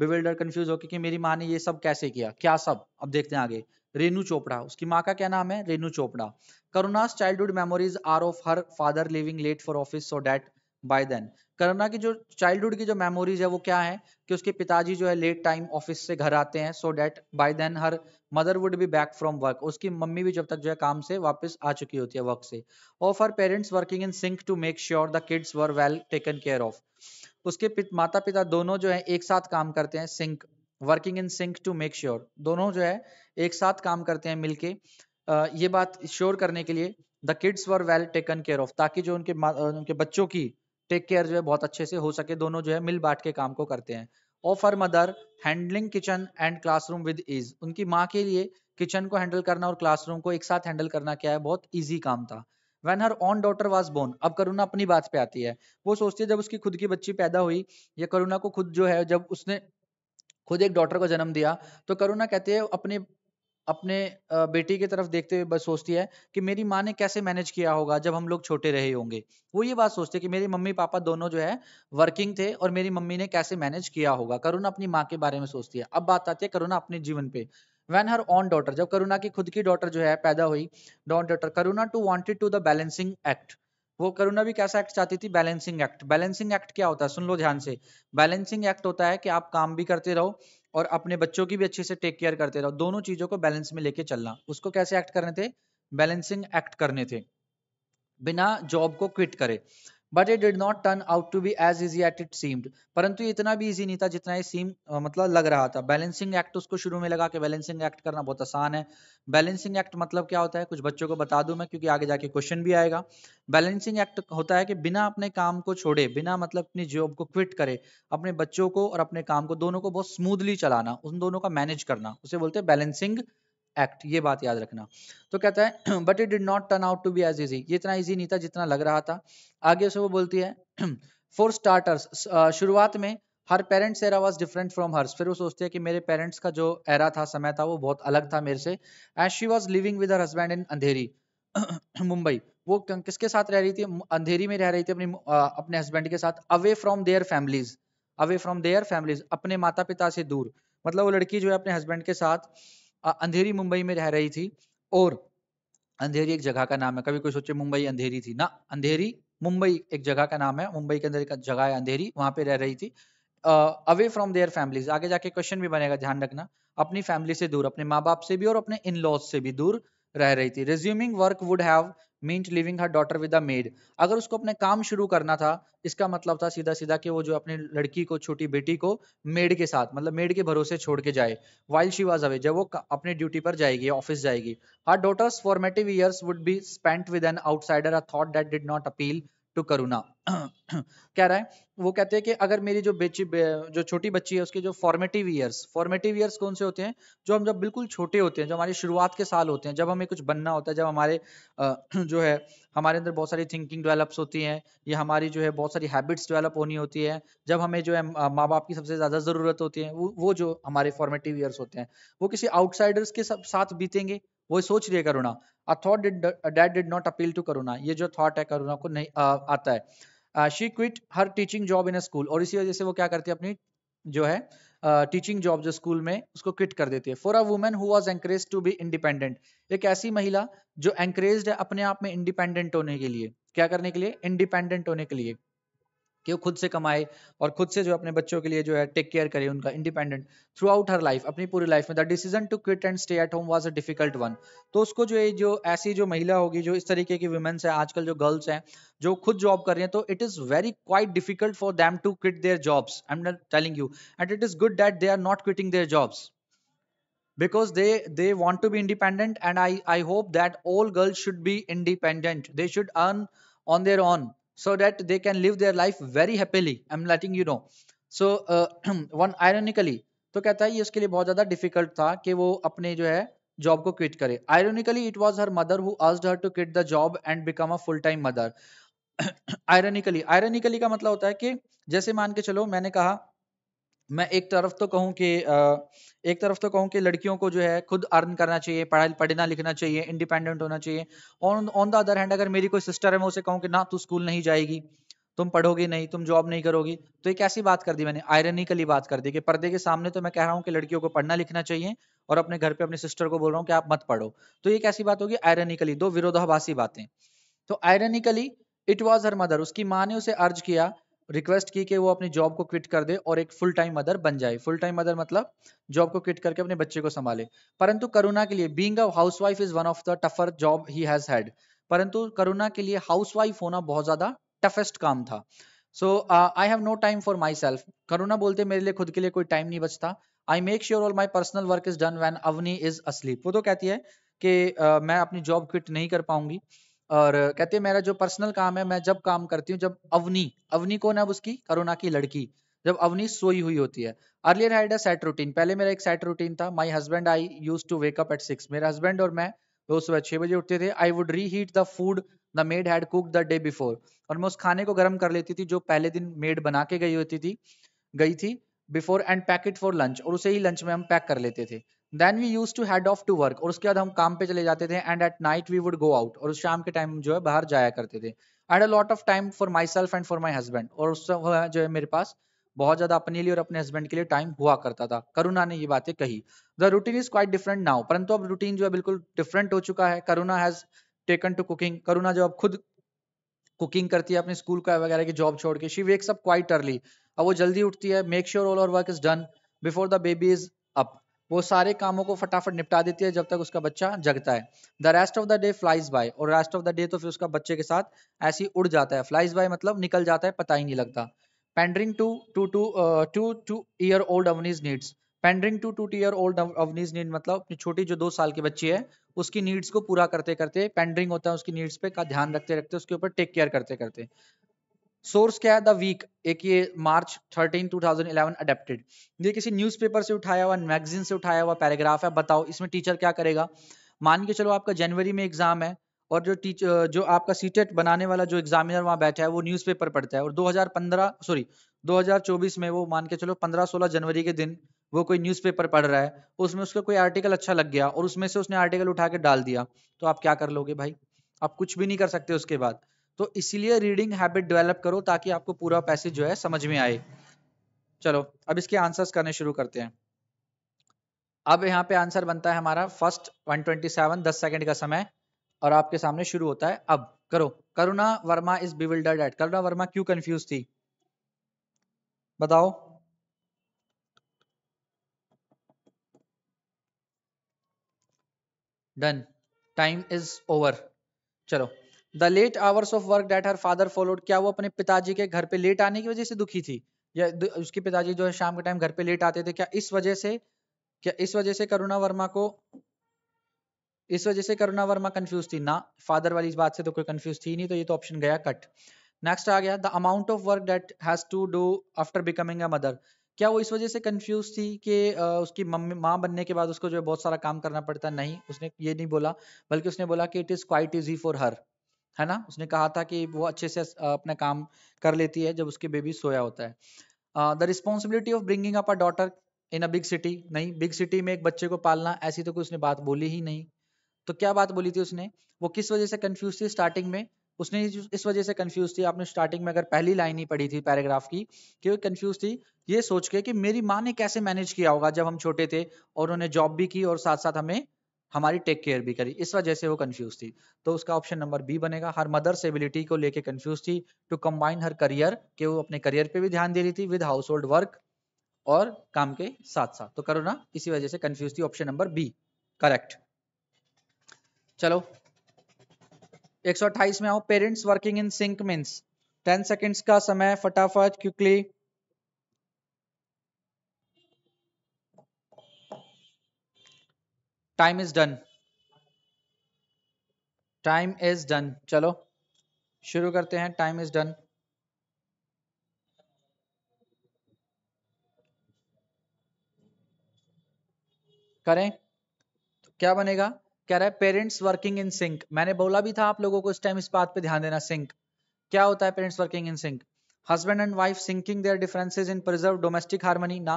बिविल्डर कंफ्यूज होकर कि मेरी माँ ने ये सब कैसे किया क्या सब अब देखते हैं आगे रेनू चोपड़ा उसकी माँ का क्या नाम है Renu Chopra Karuna's childhood memories are of her father leaving late for office so that by then करना की जो चाइल्डहुड की जो मेमोरीज है वो क्या है कि उसके पिताजी जो है लेट टाइम ऑफिस से घर आते हैं so that by then her mother would be back from work उसकी मम्मी भी जब तक जो है काम से वापस आ चुकी होती है वर्क से of her parents working in sync to make sure the kids were well taken care of उसके पित, माता पिता दोनों जो है एक साथ काम करते हैं sync working in sync to make sure दोनों जो है एक साथ काम करते हैं मिलके ये बात श्योर करने के लिए the kids were well taken care of ताकि जो उनके उनके बच्चों की टेक केयर जो है बहुत अच्छे से हो सके दोनों जो है मिल बांट के काम को करते हैं of her mother handling kitchen and classroom with is उनकी माँ के लिए किचन को हैंडल करना और क्लासरूम को एक साथ हैंडल करना क्या है बहुत ईजी काम था when her own daughter was born अब करुणा अपनी बात पे आती है वो सोचती है जब उसकी खुद की बच्ची पैदा हुई या करुणा को खुद जो है जब उसने खुद एक डॉटर को जन्म दिया तो करुणा कहती है अपने अपने बेटी की तरफ देखते हुए बस सोचती है कि मेरी माँ ने कैसे मैनेज किया होगा जब हम लोग छोटे रहे होंगे वो ये बात सोचते हैं कि मेरे मम्मी पापा दोनों जो है वर्किंग थे और मेरी मम्मी ने कैसे मैनेज किया होगा करुणा अपनी माँ के बारे में सोचती है अब बात आती है करुणा अपने जीवन पे वैन हर ऑन डॉटर जब करुणा की खुद की डॉटर जो है पैदा हुई own daughter Karuna too wanted to the balancing act वो करुणा भी कैसा एक्ट चाहती थी बैलेंसिंग एक्ट बैलेंसिंग एक्ट क्या होता है सुन लो ध्यान से बैलेंसिंग एक्ट होता है कि आप काम भी करते रहो और अपने बच्चों की भी अच्छे से टेक केयर करते रहो दोनों चीजों को बैलेंस में लेके चलना उसको कैसे एक्ट करने थे बैलेंसिंग एक्ट करने थे बिना जॉब को क्विट करे but it did not turn out to be as easy at it seemed परंतु इतना भी इजी नहीं था जितना ये सीम मतलब लग रहा था बैलेंसिंग एक्ट उसको शुरू में लगा कि बैलेंसिंग एक्ट करना बहुत आसान है बैलेंसिंग एक्ट मतलब क्या होता है कुछ बच्चों को बता दूं मैं क्योंकि आगे जाके क्वेश्चन भी आएगा बैलेंसिंग एक्ट होता है कि बिना अपने काम को छोड़े बिना मतलब अपनी जॉब को क्विट करे अपने बच्चों को और अपने काम को दोनों को बहुत स्मूथली चलाना उन दोनों का मैनेज करना उसे बोलते हैं बैलेंसिंग एक्ट ये बात याद रखना तो कहता है but it did not turn out to be as easy ये इतना इजी नहीं था जितना लग रहा था आगे से वो बोलती है फॉर स्टार्टर्स शुरुआत में her parents era was different from hers फिर वो सोचते हैं कि मेरे पेरेंट्स का जो एरा था समय था वो बहुत अलग था मेरे से as she was living with her husband in Andheri Mumbai वो किसके साथ रह रही थी अंधेरी में रह रही थी अपनी आ, अपने हस्बैंड के साथ away from their families away from their families अपने माता पिता से दूर मतलब वो लड़की जो है अपने हस्बैंड के साथ अंधेरी मुंबई में रह रही थी और अंधेरी एक जगह का नाम है कभी कोई सोचे मुंबई अंधेरी थी ना अंधेरी मुंबई एक जगह का नाम है मुंबई के अंदर एक जगह है अंधेरी वहां पे रह रही थी अवे फ्रॉम देयर फैमिलीज आगे जाके क्वेश्चन भी बनेगा ध्यान रखना अपनी फैमिली से दूर अपने माँ बाप से भी और अपने इन लॉज से भी दूर रह रही थी resuming work would have means leaving her daughter with a maid अगर उसको अपने काम शुरू करना था इसका मतलब था सीधा सीधा कि वो जो अपनी लड़की को छोटी बेटी को मेड के साथ मतलब मेड के भरोसे छोड़ के जाए वाइल शी वॉज अवे जब वो अपने ड्यूटी पर जाएगी ऑफिस जाएगी her daughter's formative years would be spent with an outsider a thought that did not appeal to Karuna कह रहा है वो कहते हैं कि अगर मेरी जो बेची जो छोटी बच्ची है उसके जो फॉर्मेटिव ईयर्स फॉर्मेटिव ईयर्स कौन से होते हैं जो हम जब बिल्कुल छोटे होते हैं जो हमारी शुरुआत के साल होते हैं जब हमें कुछ बनना होता है जब हमारे जो है हमारे अंदर बहुत सारी थिंकिंग डेवलप्स होती हैं या हमारी जो है बहुत सारी हैबिट्स डेवलप होनी होती है जब हमें जो है माँ बाप की सबसे ज़्यादा ज़रूरत होती है वो वो जो हमारे फॉर्मेटिव ईयर्स होते हैं वो किसी आउटसाइडर्स के साथ बीतेंगे वो सोच रही है Karuna a thought did did not appeal to Karuna ये जो थॉट है करुणा को नहीं आ, आता है she quit her teaching job in a school और इसी वजह से वो क्या करती है अपनी जो है टीचिंग जॉब जो स्कूल में उसको क्विट कर देती है for a women who was encourage to be independent एक ऐसी महिला जो एंकरेज है अपने आप में इंडिपेंडेंट होने के लिए क्या करने के लिए इंडिपेंडेंट होने के लिए कि वो खुद से कमाए और खुद से जो अपने बच्चों के लिए जो है टेक केयर करे उनका independent throughout her life अपनी पूरी लाइफ में the decision to quit and stay at home was a difficult one तो उसको जो है जो ऐसी जो महिला होगी जो इस तरीके की वुमेन्स है आजकल जो गर्ल्स हैं जो खुद जॉब कर रही हैं तो it is very quite difficult for them to quit their jobs I am not telling you and it is good that they are not quitting their jobs because they they want to be independent and i i hope that all girls should be independent they should earn on their own so that they can live their life very happily i'm letting you know so uh, one ironically तो कहता है ये उसके लिए बहुत ज्यादा difficult था कि वो अपने जो है जॉब को क्विट करे ironically it was her mother who asked her to quit the job and become a full time mother ironically ironically का मतलब होता है कि जैसे मान के चलो मैंने कहा मैं एक तरफ तो कहूँ कि एक तरफ तो कहूँ कि लड़कियों को जो है खुद अर्न करना चाहिए पढ़ा पढ़ना लिखना चाहिए इंडिपेंडेंट होना चाहिए और ऑन द अदर हैंड अगर मेरी कोई सिस्टर है मैं उसे कहूँ कि ना तू स्कूल नहीं जाएगी तुम पढ़ोगे नहीं तुम जॉब नहीं करोगी तो एक ऐसी बात कर दी मैंने आयरनिकली बात कर दी कि पर्दे के सामने तो मैं कह रहा हूँ कि लड़कियों को पढ़ना लिखना चाहिए और अपने घर पे अपने सिस्टर को बोल रहा हूँ कि आप मत पढ़ो तो ये कैसी बात होगी आयरनिकली दो विरोधाभासी बातें तो ironically it was her mother उसकी माँ ने उसे अर्ज किया रिक्वेस्ट की कि वो अपनी जॉब को क्विट कर दे और एक फुल टाइम मदर बन जाए फुल टाइम मदर मतलब जॉब को क्विट करके अपने बच्चे को संभाले परंतु करुणा के लिए being a housewife is one of the tougher job he has had परंतु करुणा के लिए हाउस वाइफ होना बहुत ज्यादा टफेस्ट काम था so I have no time for myself Karuna बोलते मेरे लिए खुद के लिए कोई टाइम नहीं बचता I make sure all my personal work is done when Avni is asleep वो तो कहती है कि uh, मैं अपनी जॉब क्विट नहीं कर पाऊंगी और कहते है मेरा जो पर्सनल काम है मैं जब काम करती हूँ जब अवनी अवनी कौन है अब उसकी करोना की लड़की जब अवनी सोई हुई होती है अर्लियर हाइड सेट रूटीन पहले मेरा एक सेट रूटीन था my husband I use to wake up at six मेरा हस्बैंड और मैं रोज सुबह छह बजे उठते थे I would reheat the food the maid had cook the day before और मैं उस खाने को गर्म कर लेती थी जो पहले दिन मेड बना के गई होती थी गई थी before and pack it for lunch और उसे ही लंच में हम पैक कर लेते थे then we use to head off to work और उसके बाद हम काम पे चले जाते थे and at night we would go out और उस शाम के टाइम जो है बाहर जाया करते थे and a lot of time for myself and for my husband और उस जो है मेरे पास बहुत ज्यादा अपने लिए और अपने हस्बैंड के लिए टाइम हुआ करता था करुणा ने ये बातें कही the routine is quite different now परंतु अब रूटीन जो है बिल्कुल डिफरेंट हो चुका है Karuna has taken to cooking Karuna जो अब खुद कुकिंग करती है अपने स्कूल का वगैरह की जॉब छोड़ के she wakes up quite early अब वो जल्दी उठती है मेक श्योर ऑल और work is done before the baby is up वो सारे कामों को फटाफट निपटा देती है जब तक उसका बच्चा जगता है the rest of the day flies by और रेस्ट ऑफ द डे तो फिर उसका बच्चे के साथ ऐसी उड़ जाता है फ्लाइज बाय मतलब निकल जाता है पता ही नहीं लगता pandering to to to to two year old Avni's needs pandering to to two year old Avni's need मतलब अपनी छोटी जो दो साल की बच्ची है उसकी नीड्स को पूरा करते करते पेंडरिंग होता है उसकी नीड्स पे का ध्यान रखते रखते उसके ऊपर टेक केयर करते करते सोर्स क्या है द वीक एक ये मार्च 13 2011 अडेप्टेड ये किसी न्यूज़पेपर से उठाया हुआ मैगजीन से उठाया हुआ पैराग्राफ है बताओ इसमें टीचर क्या करेगा मान के चलो आपका जनवरी में एग्जाम है और जो टीचर जो आपका सीटेट e बनाने वाला जो एग्जामिनर वहाँ बैठा है वो न्यूज़पेपर पढ़ता है और 2015 सॉरी 2024 में वो मान के चलो 15-16 जनवरी के दिन वो कोई न्यूज़पेपर पढ़ रहा है उसमें उसका कोई आर्टिकल अच्छा लग गया और उसमें से उसने आर्टिकल उठा के डाल दिया तो आप क्या कर लोगे भाई आप कुछ भी नहीं कर सकते उसके बाद तो इसीलिए रीडिंग हैबिट डेवलप करो ताकि आपको पूरा पैसेज जो है समझ में आए चलो अब इसके आंसर्स करने शुरू करते हैं अब यहाँ पे आंसर बनता है हमारा फर्स्ट 127 दस सेकंड का समय और आपके सामने शुरू होता है अब करो Karuna Verma is bewildered at Karuna Verma क्यों कंफ्यूज थी बताओ डन टाइम इज ओवर चलो the late hours of work that her father followed क्या वो अपने पिताजी के घर पे लेट आने की वजह से दुखी थी या उसके पिताजी जो है शाम के टाइम घर पे लेट आते थे क्या इस वजह से क्या इस वजह से करुणा वर्मा को इस वजह से करुणा वर्मा कंफ्यूज थी ना फादर वाली इस बात से तो कोई कंफ्यूज थी नहीं तो ये तो ऑप्शन गया कट नेक्स्ट आ गया the amount of work that has to do after becoming a mother क्या वो इस वजह से कंफ्यूज थी कि उसकी मम्मी माँ बनने के बाद उसको जो है बहुत सारा काम करना पड़ता नहीं उसने ये नहीं बोला बल्कि उसने बोला कि it is quite easy for her है ना उसने कहा था कि वो अच्छे से अपना काम कर लेती है जब उसके बेबी सोया होता है the responsibility of bringing up a daughter in a big city नहीं बिग सिटी में एक बच्चे को पालना ऐसी तो कोई उसने बात बोली ही नहीं तो क्या बात बोली थी उसने वो किस वजह से कंफ्यूज थी स्टार्टिंग में उसने इस वजह से कंफ्यूज थी आपने स्टार्टिंग में अगर पहली लाइन ही पढ़ी थी पैराग्राफ की कि कंफ्यूज थी ये सोच के कि मेरी माँ ने कैसे मैनेज किया होगा जब हम छोटे थे और उन्होंने जॉब भी की और साथ साथ हमें हमारी टेक केयर भी करी इस वजह से वो कंफ्यूज थी तो उसका ऑप्शन नंबर बी बनेगा हर मदर एबिलिटी को लेके कंफ्यूज थी टू कंबाइन हर करियर के वो अपने करियर पे भी ध्यान दे रही थी विद हाउस होल्ड वर्क और काम के साथ साथ तो करो ना इसी वजह से कंफ्यूज थी ऑप्शन नंबर बी करेक्ट चलो 128 में आओ parents working in sync means 10 seconds का समय फटाफट quickly time is done time is done चलो शुरू करते हैं टाइम इज डन करें तो क्या बनेगा कह रहा है पेरेंट्स वर्किंग इन सिंक मैंने बोला भी था आप लोगों को इस टाइम इस बात पे ध्यान देना सिंक क्या होता है parents working in sync husband and wife sinking their differences in preserve domestic harmony ना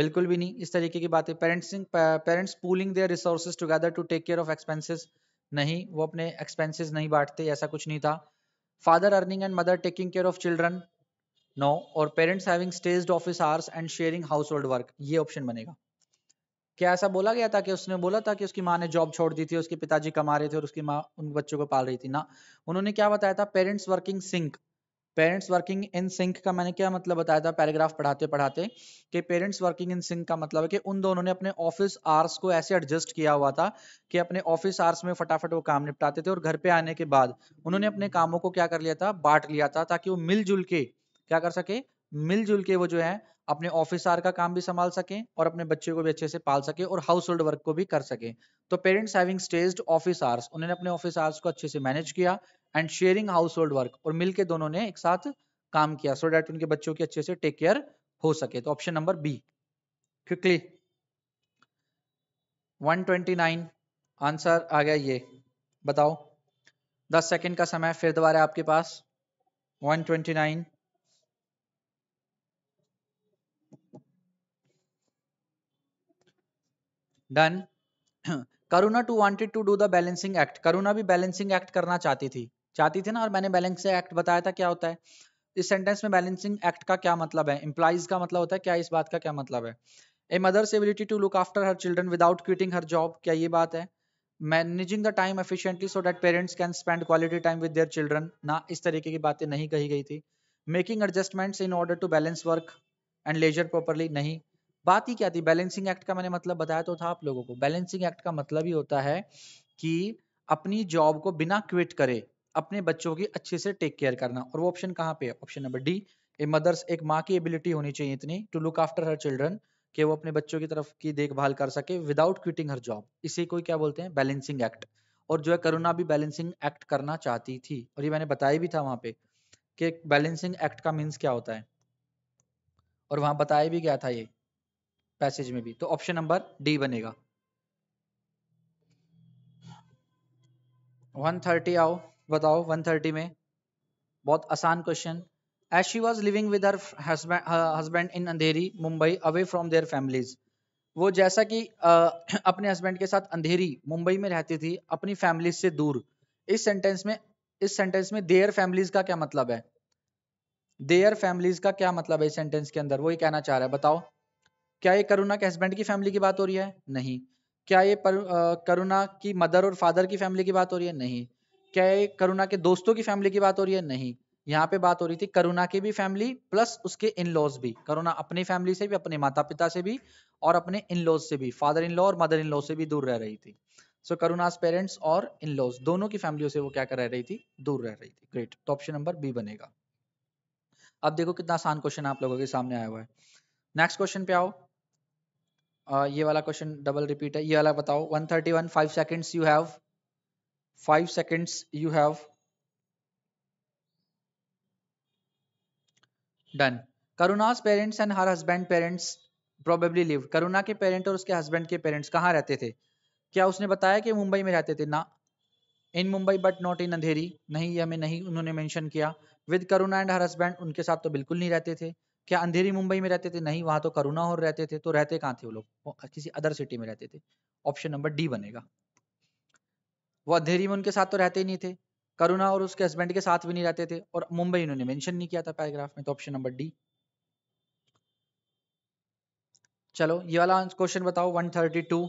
बिल्कुल भी नहीं इस तरीके की बात है parents parents pooling their resources together to take care of expenses नहीं वो अपने एक्सपेंसेस नहीं बांटते ऐसा कुछ नहीं था father earning and mother taking care of children no और parents having staged office hours and sharing household work ये ऑप्शन बनेगा क्या ऐसा बोला गया था कि उसने बोला था कि उसकी माँ ने जॉब छोड़ दी थी उसके पिताजी कमा रहे थे और उसकी माँ उन बच्चों को पाल रही थी ना उन्होंने क्या बताया था parents working sync parents working in sync का मैंने क्या मतलब बताया था पैराग्राफ पढ़ाते पढ़ाते कि पेरेंट्स वर्किंग इन सिंक का मतलब है कि उन दोनों ने अपने ऑफिस आवर्स को ऐसे एडजस्ट किया हुआ था कि अपने ऑफिस आवर्स में फटाफट वो काम निपटाते थे और घर पे आने के बाद उन्होंने अपने कामों को क्या कर लिया था बांट लिया था ताकि वो मिलजुल के क्या कर सके मिलजुल के वो जो है अपने ऑफिस आर का काम भी संभाल सके और अपने बच्चे को भी अच्छे से पाल सके और हाउस होल्ड वर्क को भी कर सके तो parents having staged office hours उन्होंने अपने ऑफिस आर्स को अच्छे से मैनेज किया and sharing household work और मिलकर दोनों ने एक साथ काम किया सो so डैट उनके बच्चों की अच्छे से टेक केयर हो सके तो option number B quickly one answer आ गया ये बताओ दस सेकेंड का समय फिर दोबारा आपके पास one nine done Karuna to wanted to do the balancing act Karuna भी बैलेंसिंग एक्ट करना चाहती थी चाहती थी ना और मैंने बैलेंसिंग एक्ट बताया था क्या होता है इस सेंटेंस में बैलेंसिंग एक्ट का क्या मतलब है इम्प्लाइज का मतलब होता है क्या इस बात का क्या मतलब है a mother's ability to look after her children without quitting her job क्या ये बात है managing the time efficiently so that parents can spend quality time with their children ना इस तरीके की बातें नहीं कही गई थी making adjustments in order to balance work and leisure properly नहीं बात ही क्या थी बैलेंसिंग एक्ट का मैंने मतलब बताया तो था आप लोगों को बैलेंसिंग एक्ट का मतलब ही होता है कि अपनी जॉब को बिना क्विट करे अपने बच्चों की अच्छे से टेक केयर करना और वो ऑप्शन कहाँ पे है option number D a mother's एक माँ की एबिलिटी होनी चाहिए इतनी to look after her children कि वो अपने बच्चों की तरफ की देखभाल कर सके विदाउट क्विटिंग हर जॉब इसी को क्या बोलते हैं बैलेंसिंग एक्ट और जो है करुणा भी बैलेंसिंग एक्ट करना चाहती थी और ये मैंने बताया भी था वहां पे कि बैलेंसिंग एक्ट का मीन्स क्या होता है और वहां बताया भी गया था ये पैसेज में भी तो ऑप्शन नंबर डी बनेगा 130 आओ बताओ 130 में बहुत आसान question as she was living with her husband in Andheri Mumbai away from their families वो जैसा कि अपने हस्बैंड के साथ अंधेरी मुंबई में रहती थी अपनी फैमिली से दूर इस सेंटेंस में इस सेंटेंस में देयर फैमिलीज का क्या मतलब है देयर फैमिलीज का क्या मतलब है इस सेंटेंस के अंदर वो ये कहना चाह रहा है बताओ क्या ये करुणा के हस्बैंड की फैमिली की बात हो रही है नहीं क्या ये करुणा की मदर और फादर की फैमिली की बात हो रही है नहीं क्या ये करुणा के दोस्तों की फैमिली की बात हो रही है नहीं यहाँ पे बात हो रही थी करुणा की भी फैमिली प्लस उसके इन लॉज भी करुणा अपनी फैमिली से भी अपने माता पिता से भी और अपने इन लॉज से भी फादर इन लॉ और मदर इन लॉ से भी दूर रह रही थी सो करुणा करुणास पेरेंट्स और इन लॉज दोनों की फैमिलियों से वो क्या कर रह रही थी दूर रह रही थी ग्रेट तो ऑप्शन नंबर बी बनेगा अब देखो कितना आसान क्वेश्चन आप लोगों के सामने आया हुआ है नेक्स्ट क्वेश्चन पे आओ ये वाला क्वेश्चन डबल रिपीट है ये वाला बताओ 131 five seconds you have five seconds you have done Karuna's parents and her husband parents probably live Karuna के पेरेंट और उसके हस्बैंड के पेरेंट्स कहाँ रहते थे क्या उसने बताया कि मुंबई में रहते थे ना in Mumbai but not in Andheri नहीं हमें नहीं उन्होंने मेंशन किया with Karuna and her husband उनके साथ तो बिल्कुल नहीं रहते थे क्या अंधेरी मुंबई में रहते थे नहीं वहां तो करुणा और रहते थे तो रहते कहाँ थे वो लोग किसी अदर सिटी में रहते थे ऑप्शन नंबर डी बनेगा वो अंधेरी में उनके साथ तो रहते ही नहीं थे करुणा और उसके हस्बैंड के साथ भी नहीं रहते थे और मुंबई उन्होंने मेंशन नहीं किया था पैराग्राफ में तो ऑप्शन नंबर डी चलो ये वाला क्वेश्चन बताओ 132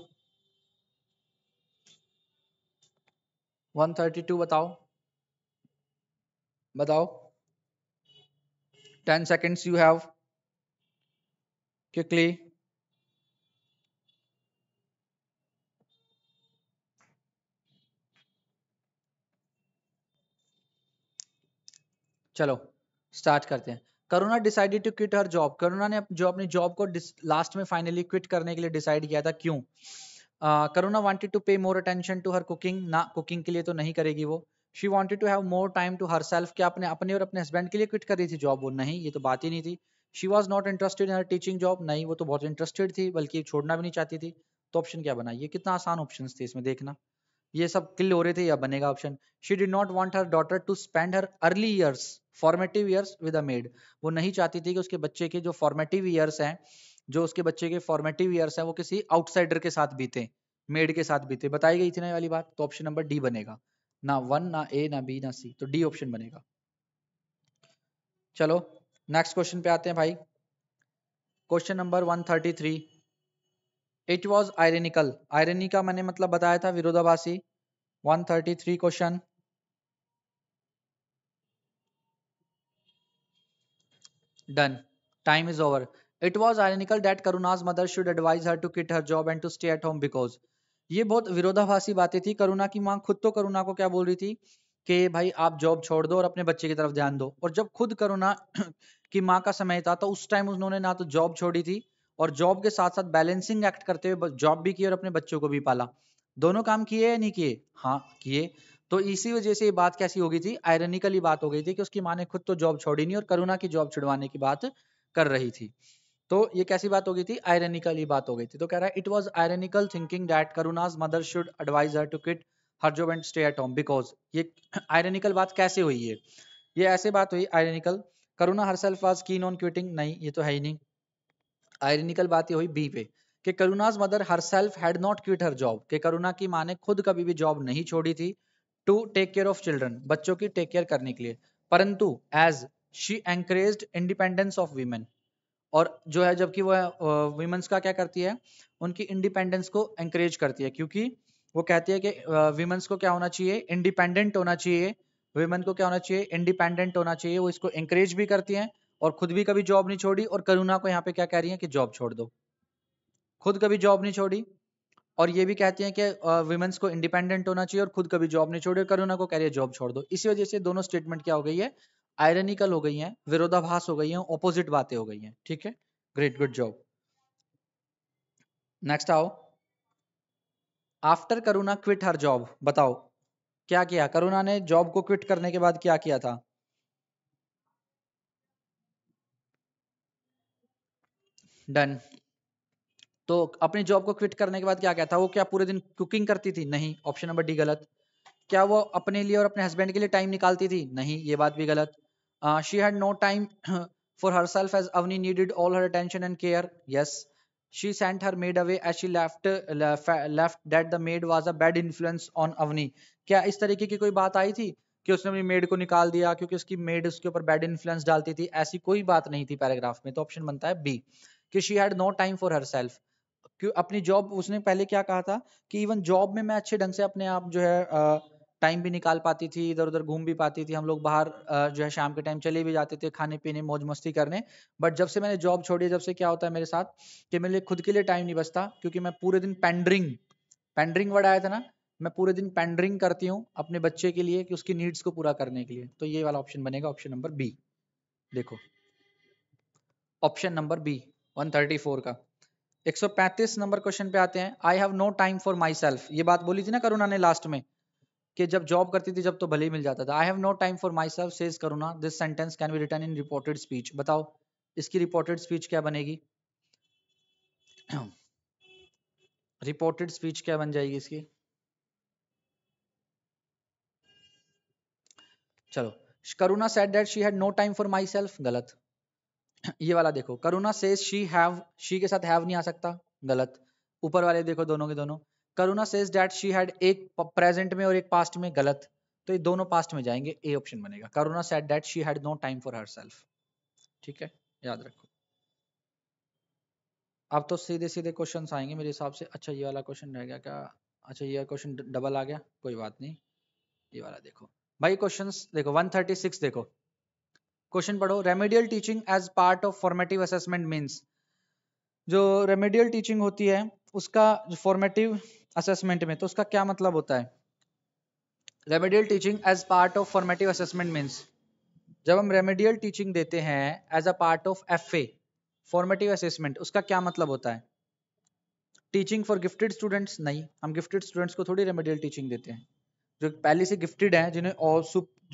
132 बताओ बताओ 10 seconds you have quickly चलो स्टार्ट करते हैं Karuna decided to quit her job Karuna ने जो अपनी जॉब को लास्ट में फाइनली क्विट करने के लिए डिसाइड किया था क्यों करुणा wanted to pay more attention to her cooking ना कुकिंग के लिए तो नहीं करेगी वो she wanted to have more time to herself क्या अपने अपने और अपने हस्बैंड के लिए क्विट कर रही थी जॉब वो नहीं ये तो बात ही नहीं थी she was not interested in her teaching job नहीं वो तो बहुत इंटरेस्टेड थी बल्कि छोड़ना भी नहीं चाहती थी तो ऑप्शन क्या बना ये कितना आसान ऑप्शन थे इसमें देखना ये सब क्लियर हो रहे थे या बनेगा option she did not want her daughter to spend her early years formative years with a maid वो नहीं चाहती थी कि उसके बच्चे के जो फॉर्मेटिव ईयर्स हैं जो उसके बच्चे के फॉर्मेटिव ईयर्स हैं वो किसी आउटसाइडर के साथ बीते मेड के साथ बीते बताई गई थी ना वाली बात तो ऑप्शन नंबर डी बनेगा ना वन ना ए ना बी ना सी तो डी ऑप्शन बनेगा चलो नेक्स्ट क्वेश्चन पे आते हैं भाई question number one thirty three it was ironical irony का मैंने मतलब बताया था विरोधाभासी three question done time is over it was ironical that Karuna's mother should advise her to quit her job and to stay at home because ये बहुत विरोधाभासी बातें थी करुणा की माँ खुद तो करुणा को क्या बोल रही थी कि भाई आप जॉब छोड़ दो और अपने बच्चे की तरफ ध्यान दो और जब खुद करुणा की माँ का समय था तो उस टाइम उन्होंने ना तो जॉब छोड़ी थी और जॉब के साथ साथ बैलेंसिंग एक्ट करते हुए जॉब भी की और अपने बच्चों को भी पाला दोनों काम किए या नहीं किए हाँ किए तो इसी वजह से ये बात कैसी हो गई थी आयरनिकली बात हो गई थी कि उसकी माँ ने खुद तो जॉब छोड़ी नहीं और करुणा की जॉब छुड़वाने की बात कर रही थी तो ये कैसी बात हो गई थी आयरनिकल ही बात हो गई थी तो कह रहा है it was ironical thinking that Karuna's mother should advise her to quit her job and stay at home because ये आयरनिकल बात कैसे हुई है ये ऐसे बात हुई ironical Karuna herself was keen on quitting नहीं ये तो है ही नहीं आयरनिकल बात ये हुई बी पे कि Karuna's mother herself had not quit her job कि करुणा की माँ ने खुद कभी भी जॉब नहीं छोड़ी थी to take care of children बच्चों की टेक केयर करने के लिए परंतु as she encourage independence of women और जो है जबकि वो वीमेंस का क्या करती है उनकी इंडिपेंडेंस को एंकरेज करती है क्योंकि वो कहती है कि वीमेंस को क्या होना चाहिए इंडिपेंडेंट होना चाहिए वीमेन को क्या होना चाहिए इंडिपेंडेंट होना चाहिए वो इसको इंकरेज भी करती हैं और खुद भी कभी जॉब नहीं छोड़ी और करुणा को यहाँ पे क्या कह रही है कि जॉब छोड़ दो खुद कभी जॉब नहीं छोड़ी और ये भी कहती हैं कि वुमेन्स को इंडिपेंडेंट होना चाहिए और खुद कभी जॉब नहीं छोड़ी और करुणा को कह रही है जॉब छोड़ दो इसी वजह से दोनों स्टेटमेंट क्या हो गई है आयरनिकल हो गई हैं विरोधाभास हो गई हैं ऑपोजिट बातें हो गई हैं ठीक है ग्रेट गुड जॉब नेक्स्ट आओ after Karuna quit her job बताओ क्या किया करुणा ने जॉब को क्विट करने के बाद क्या किया था डन तो अपनी जॉब को क्विट करने के बाद क्या क्या था वो क्या पूरे दिन कुकिंग करती थी नहीं ऑप्शन नंबर डी गलत क्या वो अपने लिए और अपने हस्बैंड के लिए टाइम निकालती थी नहीं ये बात भी गलत Uh, she had no time for herself as Avni needed all her attention and care. Yes, she sent her maid away as she left, uh, left, left that the maid was a bad influence on Avni. क्या इस तरीके की कोई बात आई थी कि उसने अपनी मेड को निकाल दिया क्योंकि उसकी मेड उसके ऊपर बैड इन्फ्लुएंस डालती थी ऐसी कोई बात नहीं थी पैराग्राफ में तो ऑप्शन बनता है बी कि she had no time for herself अपनी जॉब उसने पहले क्या कहा था कि इवन जॉब में मैं अच्छे ढंग से अपने आप जो है uh, टाइम भी निकाल पाती थी इधर उधर घूम भी पाती थी हम लोग बाहर जो है शाम के टाइम चले भी जाते थे खाने पीने मौज मस्ती करने बट जब से मैंने जॉब छोड़ी जब से क्या होता है मेरे साथ कि मेरे लिए खुद के लिए टाइम नहीं बचता क्योंकि मैं पूरे दिन पेंडरिंग पेंडरिंग वर्ड आया था ना मैं पूरे दिन पेंडरिंग करती हूँ अपने बच्चे के लिए कि उसकी नीड्स को पूरा करने के लिए तो ये वाला ऑप्शन बनेगा ऑप्शन नंबर बी देखो ऑप्शन नंबर बी 134 का 135 नंबर क्वेश्चन पे आते हैं I have no time for myself ये बात बोली थी ना करुणा ने लास्ट में कि जब जॉब करती थी जब तो भले ही मिल जाता था I have no time for myself says Karuna this sentence can be written in reported speech बताओ इसकी रिपोर्टेड स्पीच क्या बनेगी रिपोर्टेड स्पीच क्या बन जाएगी इसकी चलो Karuna said that she had no time for myself गलत ये वाला देखो Karuna says she have she के साथ हैव नहीं आ सकता गलत ऊपर वाले देखो दोनों के दोनों Karuna says that she had एक प्रेजेंट में और एक पास्ट में गलत तो ये दोनों पास्ट में जाएंगे ए ऑप्शन बनेगा Karuna said that she had no time for herself ठीक है याद रखो अब तो सीधे सीधे क्वेश्चन आएंगे मेरे हिसाब से अच्छा ये वाला क्वेश्चन रह गया क्या अच्छा ये क्वेश्चन डबल आ गया कोई बात नहीं ये वाला देखो भाई क्वेश्चन देखो 136 देखो क्वेश्चन पढ़ो remedial teaching as part of formative assessment means जो रेमेडियल टीचिंग होती है उसका जो फॉर्मेटिव असेसमेंट में तो उसका क्या मतलब होता है remedial teaching as part of formative assessment means जब हम रेमेडियल टीचिंग देते हैं as a part of F A formative assessment उसका क्या मतलब होता है टीचिंग फॉर गिफ्टेड स्टूडेंट्स नहीं हम गिफ्टेड स्टूडेंट्स को थोड़ी रेमेडियल टीचिंग देते हैं जो पहले से गिफ्टेड हैं जिन्हें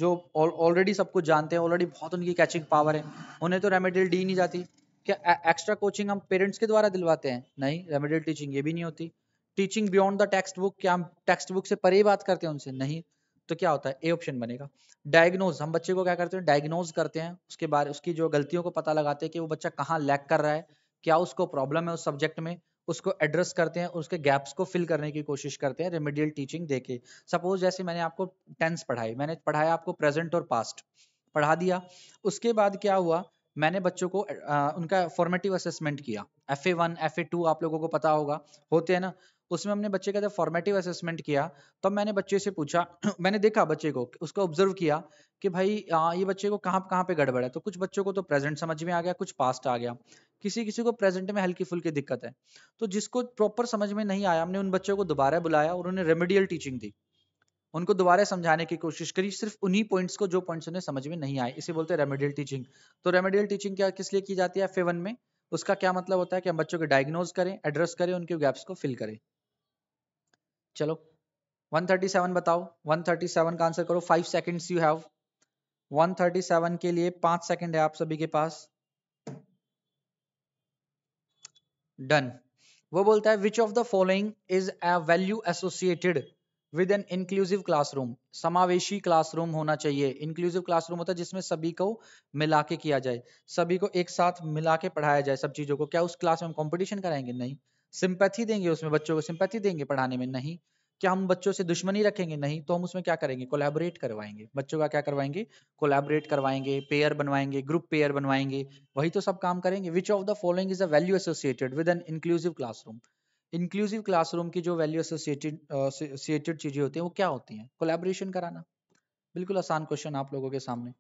जो ऑलरेडी सब कुछ जानते हैं ऑलरेडी बहुत उनकी कैचिंग पावर है उन्हें तो रेमेडियल डी नहीं जाती क्या एक्स्ट्रा e-, कोचिंग हम पेरेंट्स के द्वारा दिलवाते हैं नहीं रेमेडियल टीचिंग ये भी नहीं होती teaching beyond the text book क्या हम टेक्स्ट बुक से परे बात करते हैं उनसे नहीं तो क्या होता है ए ऑप्शन बनेगा डायग्नोज हम बच्चे को क्या करते हैं डायग्नोज करते हैं उसके बारे उसकी जो गलतियों को पता लगाते हैं कि वो बच्चा कहाँ लैक कर रहा है क्या उसको प्रॉब्लम है उस सब्जेक्ट में उसको एड्रेस करते हैं उसके गैप्स को फिल करने की कोशिश करते हैं रेमेडियल टीचिंग देके सपोज जैसे मैंने आपको टेंस पढ़ाई मैंने पढ़ाया आपको प्रेजेंट और पास्ट पढ़ा दिया उसके बाद क्या हुआ मैंने बच्चों को आ, उनका फॉर्मेटिव असेसमेंट किया F A one F A two आप लोगों को पता होगा होते हैं ना उसमें हमने बच्चे का जब फॉर्मेटिव असेसमेंट किया तो मैंने बच्चे से पूछा मैंने देखा बच्चे को उसको ऑब्जर्व किया कि भाई आ, ये बच्चे को कहाँ कहाँ पे गड़बड़ है तो कुछ बच्चों को तो प्रेजेंट समझ में आ गया कुछ पास्ट आ गया किसी किसी को प्रेजेंट में हल्की फुल्की दिक्कत है तो जिसको प्रॉपर समझ में नहीं आया हमने उन बच्चों को दोबारा बुलाया और उन्हें रेमेडियल टीचिंग दी उनको दोबारा समझाने की कोशिश करी सिर्फ उन्हीं पॉइंट्स को जो पॉइंट्स उन्हें समझ में नहीं आए इसे बोलते हैं रेमेडियल टीचिंग तो रेमेडियल टीचिंग क्या किस लिए की जाती है फेवन में उसका क्या मतलब होता है कि हम बच्चों को डायग्नोज करें एड्रेस करें उनके गैप्स को फिल करें चलो 137 बताओ 137 का आंसर करो फाइव सेकेंड्स यू हैव 137 के लिए पांच सेकेंड है आप सभी के पास डन वो बोलता है which of the following is a value associated with an inclusive classroom समावेशी क्लासरूम होना चाहिए इंक्लूसिव क्लासरूम होता है जिसमें सभी को मिला के किया जाए सभी को एक साथ मिला के पढ़ाया जाए सब चीजों को क्या उस क्लास में हम कॉम्पिटिशन कराएंगे नहीं सिंपैथी देंगे उसमें बच्चों को सिंपैथी देंगे पढ़ाने में नहीं क्या हम बच्चों से दुश्मनी रखेंगे नहीं तो हम उसमें क्या करेंगे कोलैबोरेट करवाएंगे बच्चों का क्या करवाएंगे कोलैबोरेट करवाएंगे पेयर बनवाएंगे ग्रुप पेयर बनवाएंगे वही तो सब काम करेंगे which of the following is a value associated with an inclusive classroom inclusive classroom की जो वैल्यू एसोसिएटेड एसोसिएटेड चीजें होती हैं वो क्या होती हैं कोलैबोरेशन कराना बिल्कुल आसान क्वेश्चन आप लोगों के सामने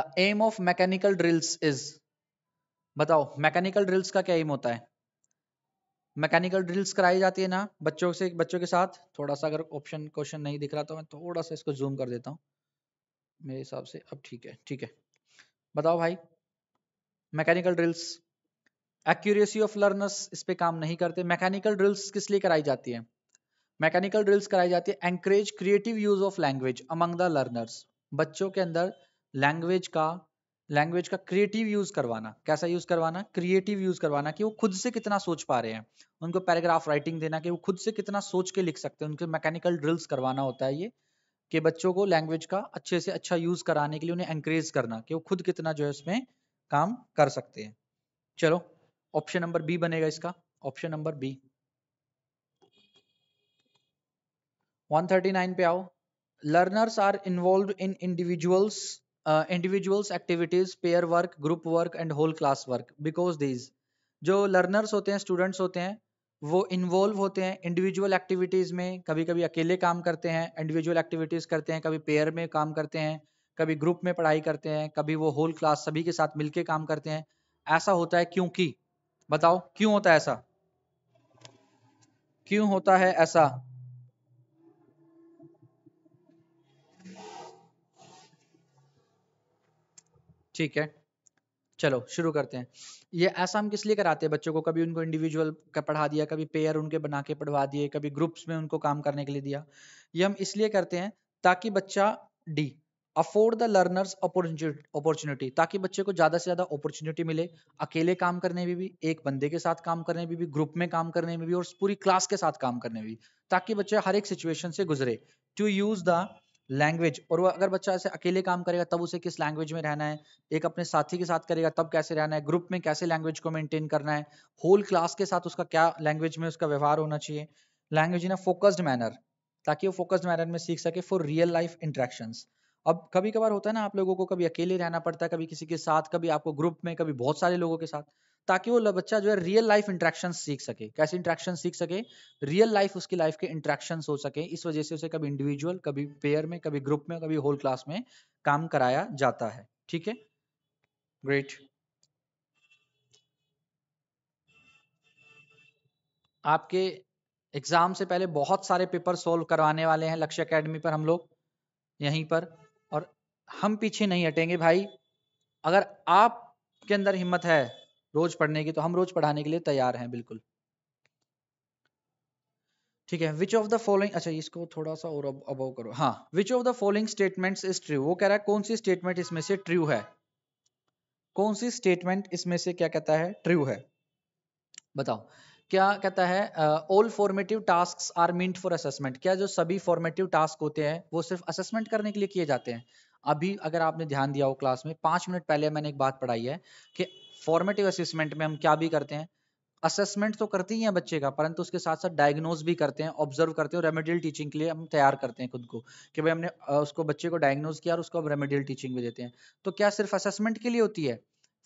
the aim of mechanical drills is बताओ मैकेनिकल ड्रिल्स का क्या एम होता है मैकेनिकल ड्रिल्स कराई जाती है ना बच्चों से बच्चों के साथ थोड़ा सा अगर ऑप्शन क्वेश्चन नहीं दिख रहा तो मैं थोड़ा सा इसको जूम कर देता हूँ मेरे हिसाब से अब ठीक है ठीक है बताओ भाई mechanical drills accuracy of learners इस पर काम नहीं करते मैकेनिकल ड्रिल्स किस लिए कराई जाती है मैकेनिकल ड्रिल्स कराई जाती है encourage creative use of language among the learners बच्चों के अंदर लैंग्वेज का लैंग्वेज का क्रिएटिव यूज करवाना कैसा यूज करवाना क्रिएटिव यूज करवाना कि वो खुद से कितना सोच पा रहे हैं उनको पैराग्राफ राइटिंग देना कि वो खुद से कितना सोच के लिख सकते हैं उनके मैकेनिकल ड्रिल्स करवाना होता है ये कि बच्चों को लैंग्वेज का अच्छे से अच्छा यूज कराने के लिए उन्हें एंकरेज करना कि वो खुद कितना जो है उसमें काम कर सकते हैं चलो ऑप्शन नंबर बी बनेगा इसका ऑप्शन नंबर बी 139 पे आओ learners are involve in individuals individuals activities pair work group work and whole class work because these जो लर्नर्स होते हैं स्टूडेंट्स होते हैं वो इन्वॉल्व होते हैं इंडिविजुअल एक्टिविटीज़ में कभी कभी अकेले काम करते हैं इंडिविजुअल एक्टिविटीज़ करते हैं कभी पेयर में काम करते हैं कभी ग्रुप में पढ़ाई करते हैं कभी वो होल क्लास सभी के साथ मिलके काम करते हैं ऐसा होता है क्योंकि बताओ क्यों होता है ऐसा क्यों होता है ऐसा ठीक है चलो शुरू करते हैं ये ऐसा हम किस लिए कराते हैं बच्चों को कभी उनको इंडिविजुअल का पढ़ा दिया कभी पेयर उनके बना के पढ़वा दिए कभी ग्रुप्स में उनको काम करने के लिए दिया ये हम इसलिए करते हैं ताकि बच्चा D afford the learners opportunity ताकि बच्चे को ज्यादा से ज्यादा अपॉर्चुनिटी मिले अकेले काम करने में भी, एक बंदे के साथ काम करने में भी ग्रुप में काम करने में भी और पूरी क्लास के साथ काम करने में भी ताकि बच्चे हर एक सिचुएशन से गुजरे टू यूज द लैंग्वेज और वो अगर बच्चा ऐसे अकेले काम करेगा तब उसे किस लैंग्वेज में रहना है एक अपने साथी के साथ करेगा तब कैसे रहना है ग्रुप में कैसे लैंग्वेज को मेंटेन करना है होल क्लास के साथ उसका क्या लैंग्वेज में उसका व्यवहार होना चाहिए language in a focused manner ताकि वो फोकस्ड मैनर में सीख सके फॉर रियल लाइफ इंट्रैक्शंस अब कभी कभार होता है ना आप लोगों को कभी अकेले रहना पड़ता है कभी किसी के साथ कभी आपको ग्रुप में कभी बहुत सारे लोगों के साथ ताकि वो बच्चा जो है रियल लाइफ इंट्रैक्शन सीख सके कैसे इंट्रैक्शन सीख सके रियल लाइफ उसकी लाइफ के इंट्रैक्शन हो सके इस वजह से उसे कभी इंडिविजुअल कभी पेयर में कभी ग्रुप में कभी होल क्लास में काम कराया जाता है ठीक है ग्रेट आपके एग्जाम से पहले बहुत सारे पेपर सोल्व करवाने वाले हैं लक्ष्य अकेडमी पर हम लोग यहीं पर और हम पीछे नहीं हटेंगे भाई अगर आपके अंदर हिम्मत है रोज पढ़ने की तो हम रोज पढ़ाने के लिए तैयार हैं बिल्कुल ठीक है विच ऑफ द फॉलोइंग अच्छा इसको थोड़ा सा और अबव करो हाँ which of the following statement is true वो कह रहा है कौन सी स्टेटमेंट इसमें से ट्रू है कौन सी स्टेटमेंट इसमें से क्या कहता है ट्रू है बताओ क्या कहता है all formative task are meant for assessment क्या जो सभी फॉर्मेटिव टास्क होते हैं वो सिर्फ असेसमेंट करने के लिए किए जाते हैं अभी अगर आपने ध्यान दिया हो क्लास में पांच मिनट पहले मैंने एक बात पढ़ाई है कि फॉर्मेटिव असेसमेंट में हम क्या भी करते हैं असेसमेंट तो करते ही हैं बच्चे का परंतु उसके साथ साथ डायग्नोज भी करते हैं ऑब्जर्व करते हैं रेमेडियल टीचिंग के लिए हम तैयार करते हैं खुद को कि भाई हमने उसको बच्चे को डायग्नोज किया और उसको अब रेमेडियल टीचिंग भी देते हैं तो क्या सिर्फ असेसमेंट के लिए होती है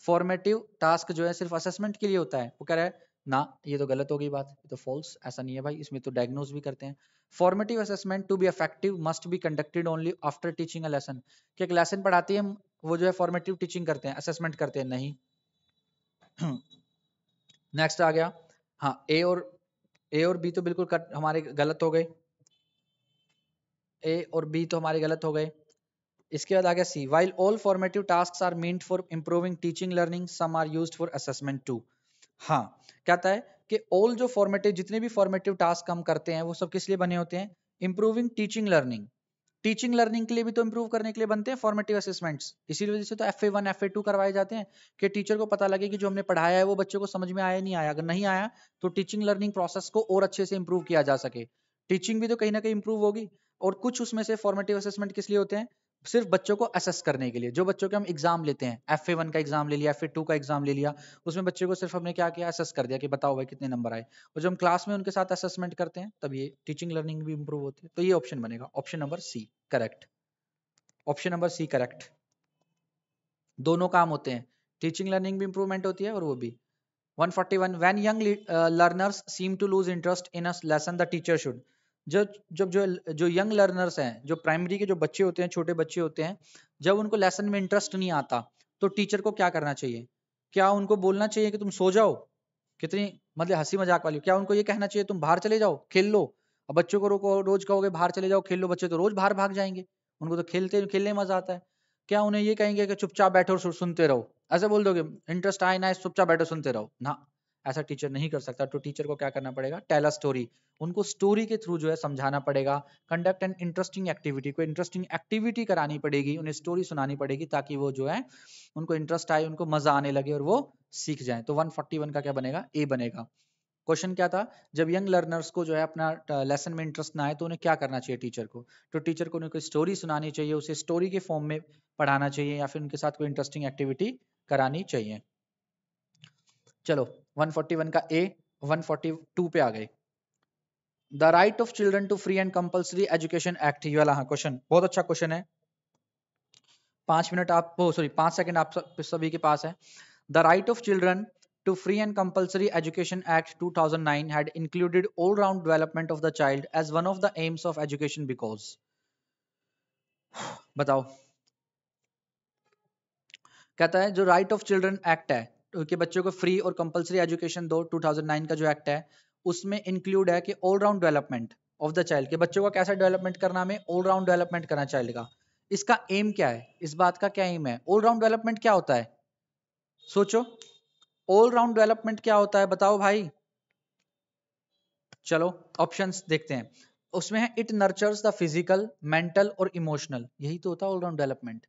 फॉर्मेटिव टास्क जो है सिर्फ असेसमेंट के लिए होता है वो कह रहा है ना ये तो गलत हो गई बात ये तो फॉल्स ऐसा नहीं है भाई इसमें तो डायग्नोज भी करते हैं formative assessment to be effective must be conducted only after teaching a lesson कि एक लेसन पढ़ाते हैं वो जो है फॉर्मेटिव टीचिंग करते हैं असेसमेंट करते हैं नहीं नेक्स्ट आ गया हाँ ए और ए और बी तो बिल्कुल कट हमारे गलत हो गए ए और बी तो हमारे गलत हो गए इसके बाद आ गया C while all formative task are mean for improving teaching learning some are use for assessment too हाँ कहता है कि ऑल जो फॉर्मेटिव जितने भी फॉर्मेटिव टास्क हम करते हैं वो सब किस लिए बने होते हैं improving teaching learning teaching learning के लिए भी तो इम्प्रूव करने के लिए बनते हैं फॉर्मेटिव असेसमेंट्स इसी वजह से तो F A one F A two करवाए जाते हैं कि टीचर को पता लगे कि जो हमने पढ़ाया है वो बच्चों को समझ में आया नहीं आया अगर नहीं आया तो टीचिंग लर्निंग प्रोसेस को और अच्छे से इंप्रूव किया जा सके टीचिंग भी तो कहीं ना कहीं इंप्रूव होगी और कुछ उसमें से फॉर्मेटिव असेसमेंट किस लिए होते हैं सिर्फ बच्चों को असेस करने के लिए जो बच्चों के हम एग्जाम लेते हैं एफ ए वन का एग्जाम ले लिया एफ ए टू का एग्जाम ले लिया उसमें बच्चे को सिर्फ हमने क्या किया असेस कर दिया कि बताओ भाई कितने नंबर आए और जब हम क्लास में उनके साथ असेसमेंट करते हैं तब ये टीचिंग लर्निंग भी इंप्रूव होती है तो ये ऑप्शन बनेगा option number C correct option number C correct दोनों काम होते हैं टीचिंग लर्निंग भी इंप्रूवमेंट होती है और वो भी 141 when young learners seem to lose interest in a lesson the teacher should जब जब जो जो यंग लर्नर्स हैं जो प्राइमरी के जो बच्चे होते हैं छोटे बच्चे होते हैं जब उनको लेसन में इंटरेस्ट नहीं आता तो टीचर को क्या करना चाहिए क्या उनको बोलना चाहिए कि तुम सो जाओ कितनी मतलब हंसी मजाक वाली क्या उनको ये कहना चाहिए तुम बाहर चले जाओ खेल लो अब बच्चों को रोको रोज कहोगे बाहर चले जाओ खेल लो बच्चे तो रोज बाहर भाग जाएंगे उनको तो खेलते खेलने में मजा आता है क्या उन्हें ये कहेंगे कि चुपचाप बैठो सुनते रहो ऐसे बोल दोगे इंटरेस्ट आए ना चुपचाप बैठो सुनते रहो ना ऐसा टीचर नहीं कर सकता तो टीचर को क्या करना पड़ेगा टेल अ स्टोरी उनको स्टोरी के थ्रू जो है समझाना पड़ेगा कंडक्ट एन इंटरेस्टिंग एक्टिविटी कोई इंटरेस्टिंग एक्टिविटी करानी पड़ेगी उन्हें स्टोरी सुनानी पड़ेगी ताकि वो जो है उनको इंटरेस्ट आए उनको मजा आने लगे और वो सीख जाए तो वन का क्या बनेगा ए बनेगा क्वेश्चन क्या था जब यंग लर्नर्स को जो है अपना लेसन में इंटरेस्ट ना आए तो उन्हें क्या करना चाहिए टीचर को तो टीचर को उन्हें कोई स्टोरी सुनानी चाहिए उसे स्टोरी के फॉर्म में पढ़ाना चाहिए या फिर उनके साथ कोई इंटरेस्टिंग एक्टिविटी करानी चाहिए चलो 141 का ए 142 पे आ गए the right of children to free and compulsory education act ये वाला हाँ क्वेश्चन बहुत अच्छा क्वेश्चन है पांच मिनट आप सॉरी पांच सेकंड आप सभी के पास है the right of children to free and compulsory education act 2009 हाँ, अच्छा had included all round development of the child as one of the aims of education because बताओ कहता है जो राइट ऑफ चिल्ड्रन एक्ट है के बच्चों को फ्री और कंपलसरी एजुकेशन दो 2009 का जो एक्ट है उसमें इंक्लूड है कि all round development of the child के बच्चों का कैसा डेवलपमेंट करना हमें ऑलराउंड डेवलपमेंट करना चाइल्ड का इसका एम क्या है इस बात का क्या एम है ऑलराउंड डेवलपमेंट क्या होता है सोचो ऑलराउंड डेवलपमेंट क्या होता है बताओ भाई चलो ऑप्शन देखते हैं उसमें है it nurtures the physical mental और इमोशनल यही तो होता है all round development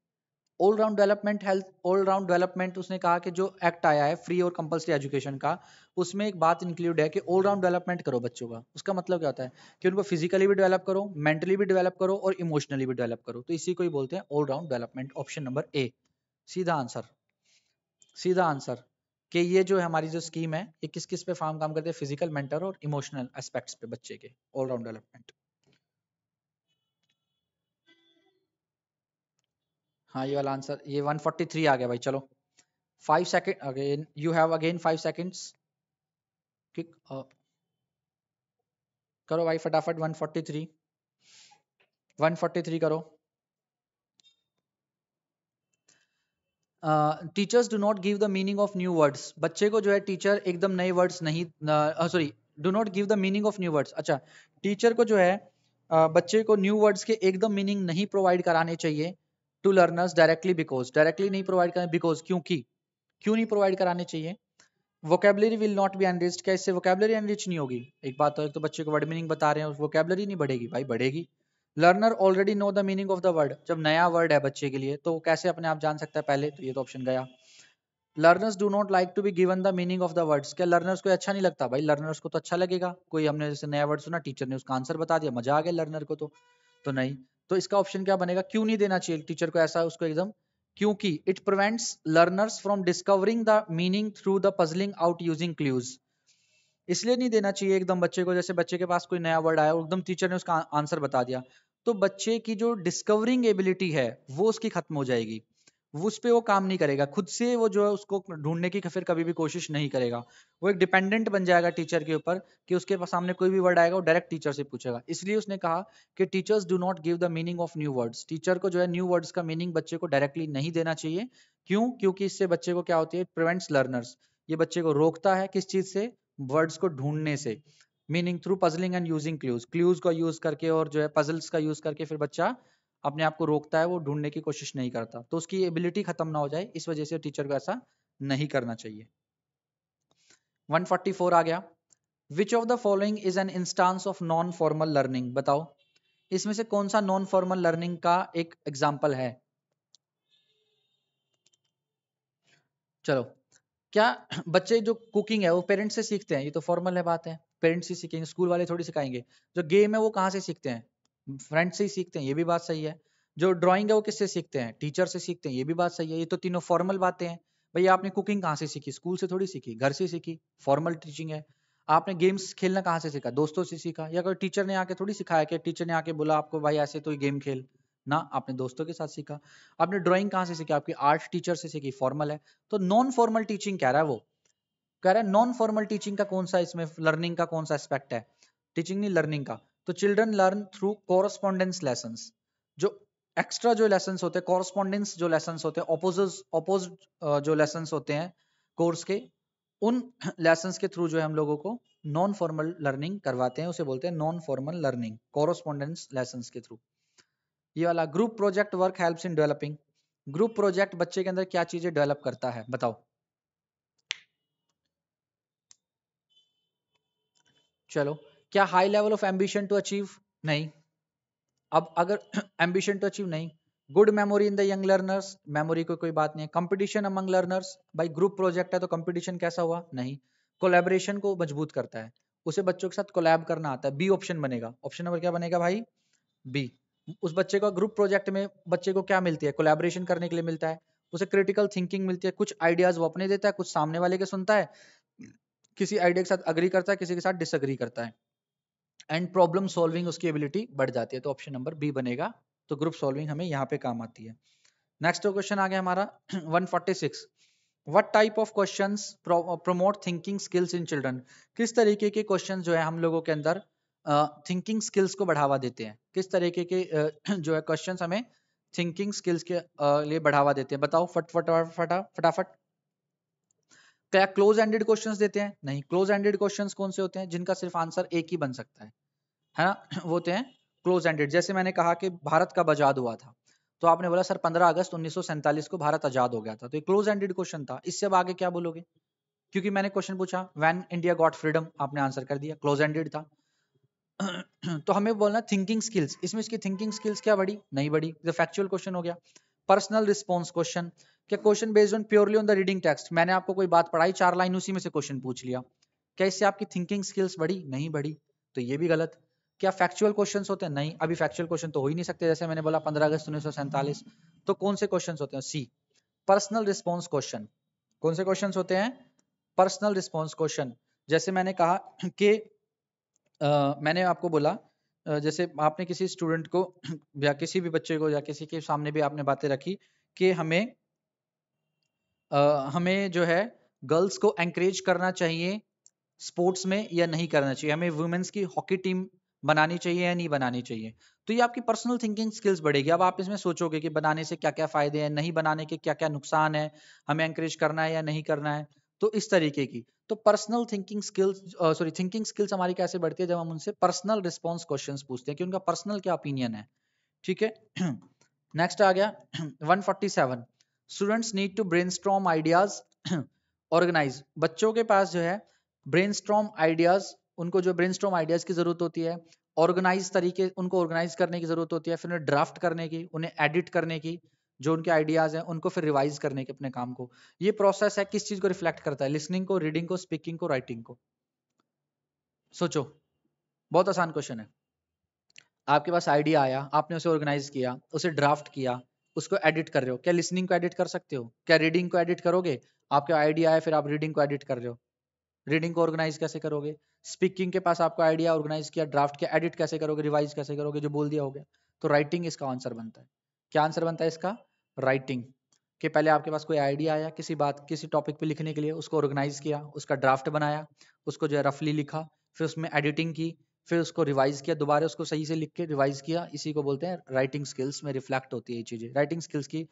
all round development health all round development उसने कहा कि जो एक्ट आया है फ्री और कंपलसरी एजुकेशन का उसमें एक बात इंक्लूड है कि ऑल राउंड डेवलपमेंट करो बच्चों का उसका मतलब क्या होता है कि उनको फिजिकली भी डेवलप करो मेंटली भी डेवलप करो और इमोशनली भी डेवलप करो तो इसी को ही बोलते हैं all round development option number A सीधा आंसर सीधा आंसर कि ये जो है हमारी जो स्कीम है ये किस किस पे फार्म काम करते हैं फिजिकल मेंटल और इमोशनल एस्पेक्ट्स पे बच्चे के ऑल राउंड डेवलपमेंट हाँ ये वाला आंसर ये 143 आ गया भाई चलो five second again you have again five seconds quick करो भाई फटाफट 143 143 करो teachers do not give the meaning of new words बच्चे को जो है टीचर एकदम नए वर्ड्स नहीं sorry do not give the meaning of new words अच्छा टीचर को जो है uh, बच्चे को न्यू वर्ड्स के एकदम मीनिंग नहीं प्रोवाइड कराने चाहिए to learners directly because directly नहीं प्रोवाइड करें बिकॉज क्योंकि क्यों नहीं प्रोवाइड कराने चाहिए vocabulary will not be enrich क्या इससे वोकेबलरी एनरिच नहीं होगी एक बात तो, एक तो बच्चे को वर्ड मीनिंग बता रहे हैं वोकेबलरी नहीं बढ़ेगी भाई बढ़ेगी learner already know the meaning of the word जब नया वर्ड है बच्चे के लिए तो वो कैसे अपने आप जान सकता है पहले तो ये तो ऑप्शन गया learners do not like to be given the meaning of the words क्या लर्नर्स को अच्छा नहीं लगता भाई लर्नर्स को तो अच्छा लगेगा कोई हमने जैसे नया वर्ड सुना टीचर ने उसका आंसर बता दिया मजा आ गया लर्नर को तो तो नहीं तो इसका ऑप्शन क्या बनेगा क्यों नहीं देना चाहिए टीचर को ऐसा उसको एकदम क्योंकि it prevents learners from discovering the meaning through the puzzling out using clues इसलिए नहीं देना चाहिए एकदम बच्चे को जैसे बच्चे के पास कोई नया वर्ड आया और एकदम टीचर ने उसका आंसर बता दिया तो बच्चे की जो डिस्कवरिंग एबिलिटी है वो उसकी खत्म हो जाएगी उस पर वो काम नहीं करेगा खुद से वो जो है उसको ढूंढने की फिर कभी भी कोशिश नहीं करेगा वो एक डिपेंडेंट बन जाएगा टीचर के ऊपर कि उसके सामने कोई भी वर्ड आएगा वो डायरेक्ट टीचर से पूछेगा इसलिए उसने कहा कि teachers do not give the meaning of new words teacher को जो है न्यू वर्ड्स का मीनिंग बच्चे को डायरेक्टली नहीं देना चाहिए क्यों क्योंकि इससे बच्चे को क्या होती है प्रिवेंट्स लर्नर्स ये बच्चे को रोकता है किस चीज से वर्ड्स को ढूंढने से meaning through puzzling and using clues clues का यूज करके और जो है पजल्स का यूज करके फिर बच्चा अपने आप को रोकता है वो ढूंढने की कोशिश नहीं करता तो उसकी एबिलिटी खत्म ना हो जाए इस वजह से टीचर को ऐसा नहीं करना चाहिए 144 आ गया which of the following is an instance of non formal learning बताओ इसमें से कौन सा नॉन फॉर्मल लर्निंग का एक एग्जाम्पल है चलो क्या बच्चे जो कुकिंग है वो पेरेंट्स से सीखते हैं ये तो फॉर्मल है बात है पेरेंट्स ही सीखेंगे स्कूल वाले थोड़ी सिखाएंगे जो गेम है वो कहाँ से सीखते हैं फ्रेंड से ही सीखते हैं ये भी बात सही है जो ड्राइंग है वो किससे सीखते हैं टीचर से सीखते हैं ये भी बात सही है ये तो तीनों फॉर्मल बातें हैं भाई आपने कुकिंग कहाँ से सीखी स्कूल से थोड़ी सीखी घर से सीखी फॉर्मल टीचिंग है आपने गेम्स खेलना कहाँ से सीखा दोस्तों से सीखा या कोई टीचर ने आके थोड़ी सिखाया कि टीचर ने आके बोला आपको भाई ऐसे तो गेम खेल ना आपने दोस्तों के साथ सीखा आपने ड्राइंग कहाँ से सीखी आपकी आर्ट टीचर से सीखी फॉर्मल है तो नॉन फॉर्मल टीचिंग कह रहा है वो कह रहा है नॉन फॉर्मल टीचिंग का कौन सा इसमें लर्निंग का कौन सा एस्पेक्ट है टीचिंग नहीं लर्निंग का तो children learn through correspondence lesson जो एक्स्ट्रा जो लेसन होते हैं कॉरस्पॉन्डेंस जो लेसन होते हैं अपोज अपोज जो लेसन होते हैं कोर्स के उन लेसन के थ्रू जो है हम लोगों को नॉन फॉर्मल लर्निंग करवाते हैं उसे बोलते हैं non formal learning correspondence lesson के थ्रू ये वाला group project work help in developing group project बच्चे के अंदर क्या चीजें डेवलप करता है बताओ चलो क्या high level of ambition to achieve नहीं अब अगर एम्बिशन टू अचीव नहीं good memory in the young learners memory कोई बात नहीं है कंपटीशन अमंग लर्नर्स भाई ग्रुप प्रोजेक्ट है तो कंपटीशन कैसा हुआ नहीं कोलेबरेशन को मजबूत करता है उसे बच्चों के साथ कोलैब करना आता है बी ऑप्शन बनेगा ऑप्शन नंबर क्या बनेगा भाई बी उस बच्चे का ग्रुप प्रोजेक्ट में बच्चे को क्या मिलती है कोलेबरेशन करने के लिए मिलता है उसे क्रिटिकल थिंकिंग मिलती है कुछ आइडियाज वो अपने देता है कुछ सामने वाले के सुनता है किसी आइडिया के साथ अग्री करता है किसी के साथ डिसअग्री करता है एंड प्रॉब्लम सॉल्विंग उसकी एबिलिटी बढ़ जाती है तो ऑप्शन नंबर बी बनेगा तो ग्रुप सॉल्विंग हमें यहाँ पे काम आती है नेक्स्ट क्वेश्चन आ गया हमारा 146 what type of question promote thinking skills in children किस तरीके के क्वेश्चन जो है हम लोगों के अंदर थिंकिंग uh, स्किल्स को बढ़ावा देते हैं किस तरीके के uh, जो है क्वेश्चन हमें थिंकिंग स्किल्स के uh, लिए बढ़ावा देते हैं बताओ फट फटाफट फटा फटाफट क्या क्लोज एंडेड क्वेश्चन देते हैं नहीं क्लोज एंडेड क्वेश्चन कौन से होते हैं जिनका सिर्फ आंसर एक ही बन सकता है है ना वो होते हैं क्लोज एंडेड जैसे मैंने कहा कि भारत का आजाद हुआ था तो आपने बोला सर 15 अगस्त उन्नीस को भारत आजाद हो गया था तो ये क्लोज एंडेड क्वेश्चन था इससे अब आगे क्या बोलोगे क्योंकि मैंने क्वेश्चन पूछा वैन इंडिया गॉट फ्रीडम आपने आंसर कर दिया क्लोज एंडेड था तो हमें बोलना थिंकिंग स्किल्स इसमें इसकी थिंकिंग स्किल्स क्या बढ़ी नहीं बढ़ी फैक्चुअल क्वेश्चन हो गया पर्सनल रिस्पॉन्स क्वेश्चन क्या question based on purely on the reading text मैंने आपको कोई बात पढ़ाई चार लाइन उसी में से क्वेश्चन पूछ लिया क्या इससे आपकी थिंकिंग स्किल्स बढ़ी नहीं बढ़ी तो ये भी गलत क्या फैक्चुअल क्वेश्चन होते हैं नहीं अभी फैक्चुअल क्वेश्चन तो हो ही नहीं सकते जैसे मैंने बोला पंद्रह अगस्त उन्नीस तो कौन से क्वेश्चन होते हैं सी पर्सनल रिस्पॉन्स क्वेश्चन कौन से क्वेश्चन होते हैं पर्सनल रिस्पॉन्स क्वेश्चन जैसे मैंने कहा कि मैंने आपको बोला जैसे आपने किसी स्टूडेंट को या किसी भी बच्चे को या किसी के सामने भी आपने बातें रखी कि हमें हमें जो है गर्ल्स को एंकरेज करना चाहिए स्पोर्ट्स में या नहीं करना चाहिए हमें वुमेन्स की हॉकी टीम बनानी चाहिए या नहीं बनानी चाहिए तो ये आपकी पर्सनल थिंकिंग स्किल्स बढ़ेगी अब आप इसमें सोचोगे कि बनाने से क्या क्या फायदे हैं नहीं बनाने के क्या क्या नुकसान है हमें एंकरेज करना है या नहीं करना है तो इस तरीके की तो personal thinking skills sorry thinking skills हमारी कैसे बढ़ती है जब हम उनसे पर्सनल रिस्पॉन्स क्वेश्चन पूछते हैं कि उनका पर्सनल क्या ओपिनियन है ठीक है नेक्स्ट आ गया 147 students need to brainstorm ideas organise बच्चों के पास जो है ब्रेन स्ट्रॉम आइडियाज उनको जो ब्रेन स्ट्रॉम आइडियाज की जरूरत होती है ऑर्गेनाइज तरीके उनको ऑर्गेनाइज करने की जरूरत होती है फिर उन्हें ड्राफ्ट करने की उन्हें एडिट करने की जो उनके आइडियाज हैं उनको फिर रिवाइज करने के अपने काम को ये प्रोसेस है किस चीज को रिफ्लेक्ट करता है लिसनिंग को रीडिंग को स्पीकिंग को राइटिंग को सोचो बहुत आसान क्वेश्चन है आपके पास आइडिया आया आपने उसे ऑर्गेनाइज किया उसे ड्राफ्ट किया उसको एडिट कर रहे हो क्या लिसनिंग को एडिट कर सकते हो क्या रीडिंग को एडिट करोगे आपके आइडिया है फिर आप रीडिंग को एडिट कर रहे हो रीडिंग को ऑर्गेनाइज कैसे करोगे स्पीकिंग के पास आपको आइडिया ऑर्गेनाइज किया ड्राफ्ट किया एडिट कैसे करोगे रिवाइज कैसे करोगे जो बोल दिया हो गया तो राइटिंग इसका आंसर बनता है क्या आंसर बनता है इसका राइटिंग कि पहले आपके पास कोई आइडिया आया किसी बात किसी टॉपिक पे लिखने के लिए उसको ऑर्गेनाइज किया उसका ड्राफ्ट बनाया उसको जो है रफली लिखा फिर उसमें एडिटिंग की फिर उसको रिवाइज किया दोबारा उसको सही से लिख के रिवाइज किया इसी को बोलते हैं राइटिंग स्किल्स में रिफ्लेक्ट होती है ये चीज़ें राइटिंग स्किल्स की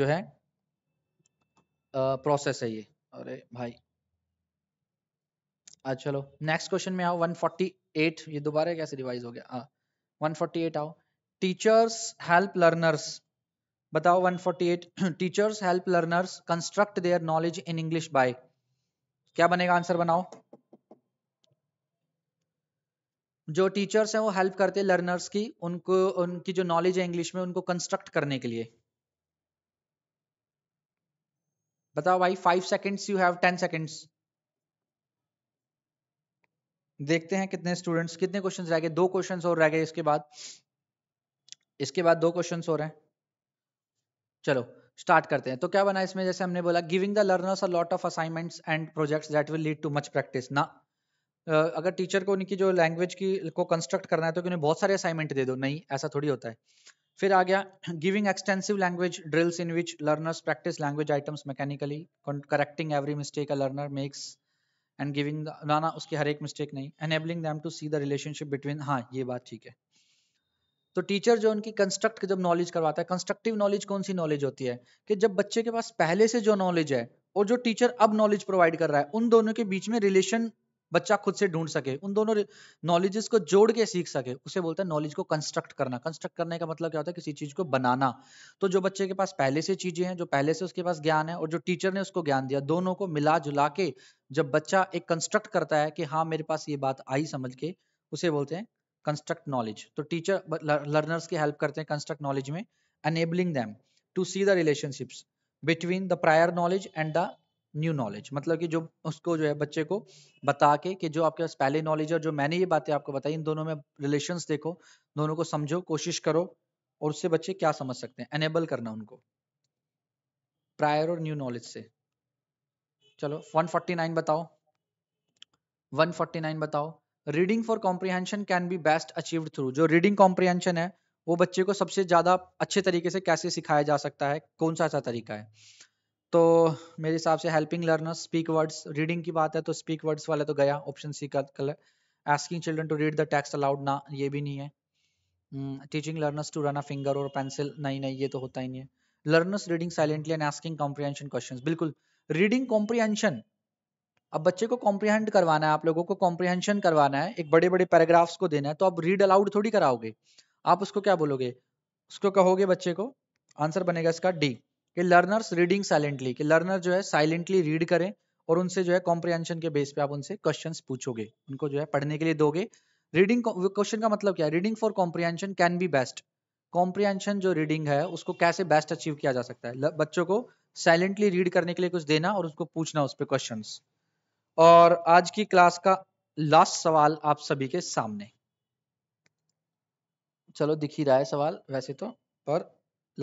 जो है प्रोसेस है ये अरे भाई अच्छा चलो नेक्स्ट क्वेश्चन में आओ 148 ये दोबारा कैसे रिवाइज हो गया हाँ 148 आओ टीचर्स हेल्प लर्नर्स बताओ 148 teachers help learners construct their knowledge in English by क्या बनेगा आंसर बनाओ जो टीचर्स हैं वो हेल्प करते हैं लर्नर्स की उनको उनकी जो नॉलेज है इंग्लिश में उनको कंस्ट्रक्ट करने के लिए बताओ भाई five seconds you have ten seconds देखते हैं कितने स्टूडेंट्स कितने क्वेश्चंस रह गए दो क्वेश्चंस और रह गए इसके बाद इसके बाद दो क्वेश्चंस हो रहे हैं चलो स्टार्ट करते हैं तो क्या बना इसमें जैसे हमने बोला giving the learners a lot of assignments and projects that will lead to much practice ना अगर टीचर को उनकी जो लैंग्वेज की को कंस्ट्रक्ट करना है तो उन्हें बहुत सारे असाइनमेंट दे दो नहीं ऐसा थोड़ी होता है फिर आ गया giving extensive language drills in which learners practise language items mechanically correcting every mistake a learner makes and giving ना ना उसकी हर एक मिस्टेक नहीं enabling them to see the relationship between हाँ ये बात ठीक है तो टीचर जो उनकी कंस्ट्रक्ट जब नॉलेज करवाता है कंस्ट्रक्टिव नॉलेज कौन सी नॉलेज होती है कि जब बच्चे के पास पहले से जो नॉलेज है और जो टीचर अब नॉलेज प्रोवाइड कर रहा है उन दोनों के बीच में रिलेशन बच्चा खुद से ढूंढ सके उन दोनों नॉलेजेस को जोड़ के सीख सके उसे बोलता है नॉलेज को कंस्ट्रक्ट करना कंस्ट्रक्ट करने का मतलब क्या होता है किसी चीज को बनाना तो जो बच्चे के पास पहले से चीजें हैं जो पहले से उसके पास ज्ञान है और जो टीचर ने उसको ज्ञान दिया दोनों को मिला जुला के जब बच्चा एक कंस्ट्रक्ट करता है कि हाँ मेरे पास ये बात आई समझ के उसे बोलते हैं कंस्ट्रक्ट नॉलेज तो टीचर लर्नर्स की हेल्प करते हैं कंस्ट्रक्ट नॉलेज में enabling them to see the relationships between the prior knowledge and the new knowledge मतलब कि जो उसको जो है बच्चे को बता के कि जो आपके पास पहले नॉलेज और जो मैंने ये बातें आपको बताई इन दोनों में रिलेशन देखो दोनों को समझो कोशिश करो और उससे बच्चे क्या समझ सकते हैं एनेबल करना उनको प्रायर और न्यू नॉलेज से चलो 149 बताओ 149 बताओ reading for comprehension can be best achieved through जो रीडिंग कॉम्प्रिहेंशन है वो बच्चे को सबसे ज्यादा अच्छे तरीके से कैसे सिखाया जा सकता है कौन सा ऐसा तरीका है तो मेरे हिसाब से helping learner speak words reading की बात है तो स्पीक वर्ड्स वाला तो गया ऑप्शन सी का colour asking children to read the text aloud ना ये भी नहीं है teaching learners to run a finger और पेंसिल नहीं नहीं ये तो होता ही नहीं है learners reading silently and asking comprehension question बिल्कुल रीडिंग कॉम्प्रीहेंशन अब बच्चे को कॉम्प्रिहेंड करवाना है आप लोगों को कॉम्प्रीहेंशन करवाना है एक बड़े बड़े पैराग्राफ्स को देना है तो आप रीड अलाउड थोड़ी कराओगे आप उसको क्या बोलोगे उसको कहोगे बच्चे को आंसर बनेगा इसका डी कि लर्नर्स रीडिंग साइलेंटली कि लर्नर जो है साइलेंटली रीड करें और उनसे जो है कॉम्प्रिहेंशन के बेस पे आप उनसे क्वेश्चन पूछोगे उनको जो है पढ़ने के लिए दोगे रीडिंग क्वेश्चन का मतलब क्या है reading for comprehension can be best comprehension जो रीडिंग है उसको कैसे बेस्ट अचीव किया जा सकता है बच्चों को साइलेंटली रीड करने के लिए कुछ देना और उसको पूछना उस पर क्वेश्चन और आज की क्लास का लास्ट सवाल आप सभी के सामने चलो दिख ही रहा है सवाल वैसे तो पर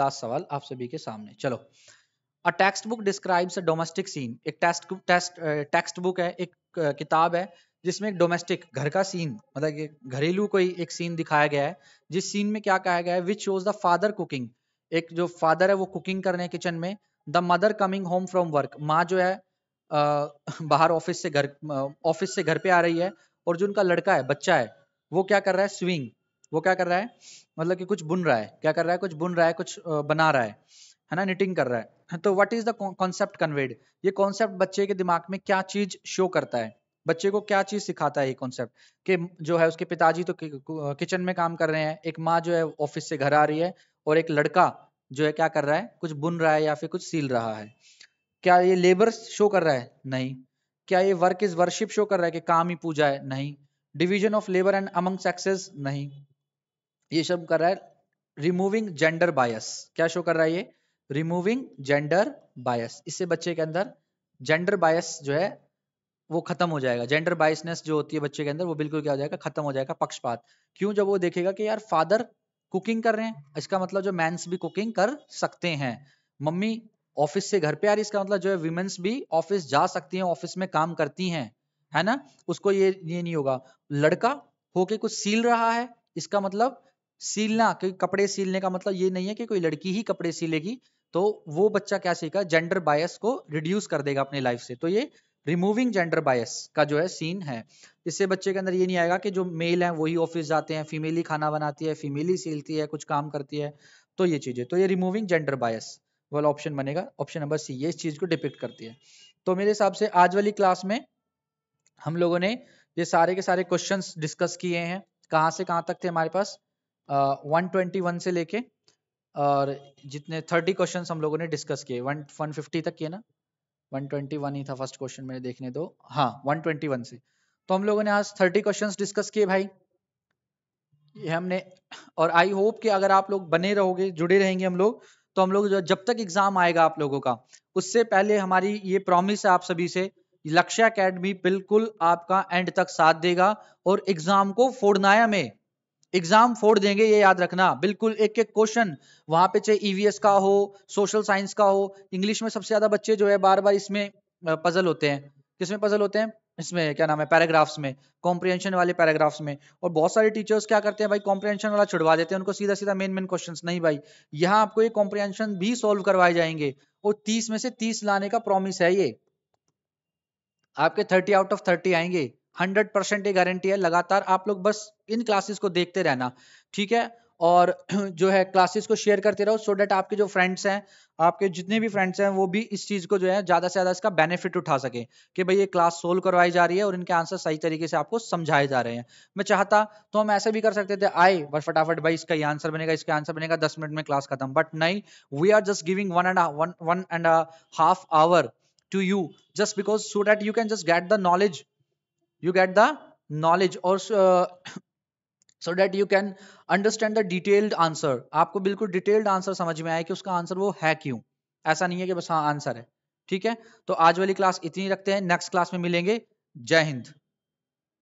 लास्ट सवाल आप सभी के सामने चलो a textbook describes a domestic scene एक टेस्ट टेस्ट टेक्स्ट बुक है एक किताब है जिसमें एक डोमेस्टिक घर का सीन मतलब घरेलू कोई एक सीन दिखाया गया है जिस सीन में क्या कहा गया है which shows the father cooking एक जो फादर है वो कुकिंग कर रहे हैं किचन में the mother coming home from work माँ जो है बाहर ऑफिस से घर ऑफिस से घर पे आ रही है और जो उनका लड़का है बच्चा है वो क्या कर रहा है स्विंग वो क्या कर रहा है मतलब कि कुछ बुन रहा है क्या कर रहा है कुछ बुन रहा है कुछ बना रहा है है ना निटिंग कर रहा है तो what is the concept conveyed ये कॉन्सेप्ट बच्चे के दिमाग में क्या चीज शो करता है बच्चे को क्या चीज सिखाता है ये कॉन्सेप्ट कि जो है उसके पिताजी तो किचन में काम कर रहे हैं एक माँ जो है ऑफिस से घर आ रही है और एक लड़का जो है क्या कर रहा है कुछ बुन रहा है या फिर कुछ सील रहा है क्या ये लेबर शो कर रहा है नहीं क्या ये वर्क इज वर्शिप शो कर रहा है कि काम ही पूजा है नहीं division of labour and among sexes नहीं ये शब्द कर रहा है रिमूविंग जेंडर बायस क्या शो कर रहा है ये रिमूविंग जेंडर बायस इससे बच्चे के अंदर जेंडर बायस जो है वो खत्म हो जाएगा जेंडर बायसनेस जो होती है बच्चे के अंदर वो बिल्कुल क्या हो जाएगा खत्म हो जाएगा पक्षपात क्यों जब वो देखेगा कि यार फादर कुकिंग कर रहे हैं इसका मतलब जो मैंस भी कुकिंग कर सकते हैं मम्मी ऑफिस से घर पे आ रही इसका मतलब जो है वीमेंस भी ऑफिस जा सकती हैं ऑफिस में काम करती हैं है ना उसको ये ये नहीं होगा लड़का होके कुछ सील रहा है इसका मतलब सीलना क्योंकि कपड़े सीलने का मतलब ये नहीं है कि कोई लड़की ही कपड़े सीलेगी तो वो बच्चा क्या सीखा जेंडर बायस को रिड्यूस कर देगा अपनी लाइफ से तो ये रिमूविंग जेंडर बायस का जो है सीन है इससे बच्चे के अंदर ये नहीं आएगा कि जो मेल है वही ऑफिस जाते हैं फीमेल ही खाना बनाती है फीमेल ही सीलती है कुछ काम करती है तो ये चीजें तो ये रिमूविंग जेंडर बायस वाला ऑप्शन बनेगा ऑप्शन नंबर सी ये इस चीज को डिपिक्ट करती है तो मेरे हिसाब से आज वाली क्लास में हम लोगों ने ये सारे के सारे क्वेश्चन डिस्कस किए हैं कहाँ से कहाँ तक थे हमारे पास वन ट्वेंटी वन से लेके और जितने थर्टी क्वेश्चन हम लोगों ने डिस्कस किए वन वन फिफ्टी तक किए ना वन ट्वेंटी वन ही था फर्स्ट क्वेश्चन मेरे देखने दो हाँ वन ट्वेंटी वन से तो हम लोगों ने आज थर्टी क्वेश्चन डिस्कस किए भाई ये हमने और आई होप कि अगर आप लोग बने रहोगे जुड़े रहेंगे हम लोग तो हम लोग जब तक एग्जाम आएगा आप लोगों का उससे पहले हमारी ये प्रॉमिस है आप सभी से लक्ष्य अकेडमी बिल्कुल आपका एंड तक साथ देगा और एग्जाम को फोड़नाया में एग्जाम फोड़ देंगे ये याद रखना बिल्कुल एक एक क्वेश्चन वहां पे चाहे ईवीएस e का हो सोशल साइंस का हो इंग्लिश में सबसे ज्यादा बच्चे जो है बार बार इसमें पजल होते हैं किसमें पजल होते हैं इसमें क्या नाम है पैराग्राफ्स में कॉम्प्रिहेंशन वाले पैराग्राफ्स में और बहुत सारे टीचर्स क्या करते हैं भाई कॉम्प्रिहेंशन वाला छुड़वा देते हैं उनको सीधा सीधा मेन मेन क्वेश्चन नहीं भाई यहाँ आपको ये कॉम्प्रिहेंशन भी सोल्व करवाए जाएंगे और तीस में से तीस लाने का प्रॉमिस है ये आपके थर्टी आउट ऑफ थर्टी आएंगे हंड्रेड परसेंट ये गारंटी है लगातार आप लोग बस इन क्लासेस को देखते रहना ठीक है और जो है क्लासेस को शेयर करते रहो सो डेट आपके जो फ्रेंड्स हैं आपके जितने भी फ्रेंड्स हैं वो भी इस चीज़ को जो है ज़्यादा से ज़्यादा इसका बेनिफिट उठा सके कि भाई ये क्लास सोल्व करवाई जा रही है और इनके आंसर सही तरीके से आपको समझाए जा रहे हैं मैं चाहता तो हम ऐसे भी कर सकते थे आए बस फटाफट भाई इसका ये आंसर बनेगा इसका आंसर बनेगा दस मिनट में क्लास खत्म बट नहीं we are just giving one and one and half hour to you just because so that you can just get the knowledge you get the knowledge or uh, so that you can understand the detailed answer आपको बिल्कुल detailed answer समझ में आए कि उसका answer वो है क्यों ऐसा नहीं है कि बस हाँ आंसर है ठीक है तो आज वाली क्लास इतनी रखते हैं नेक्स्ट क्लास में मिलेंगे जय हिंद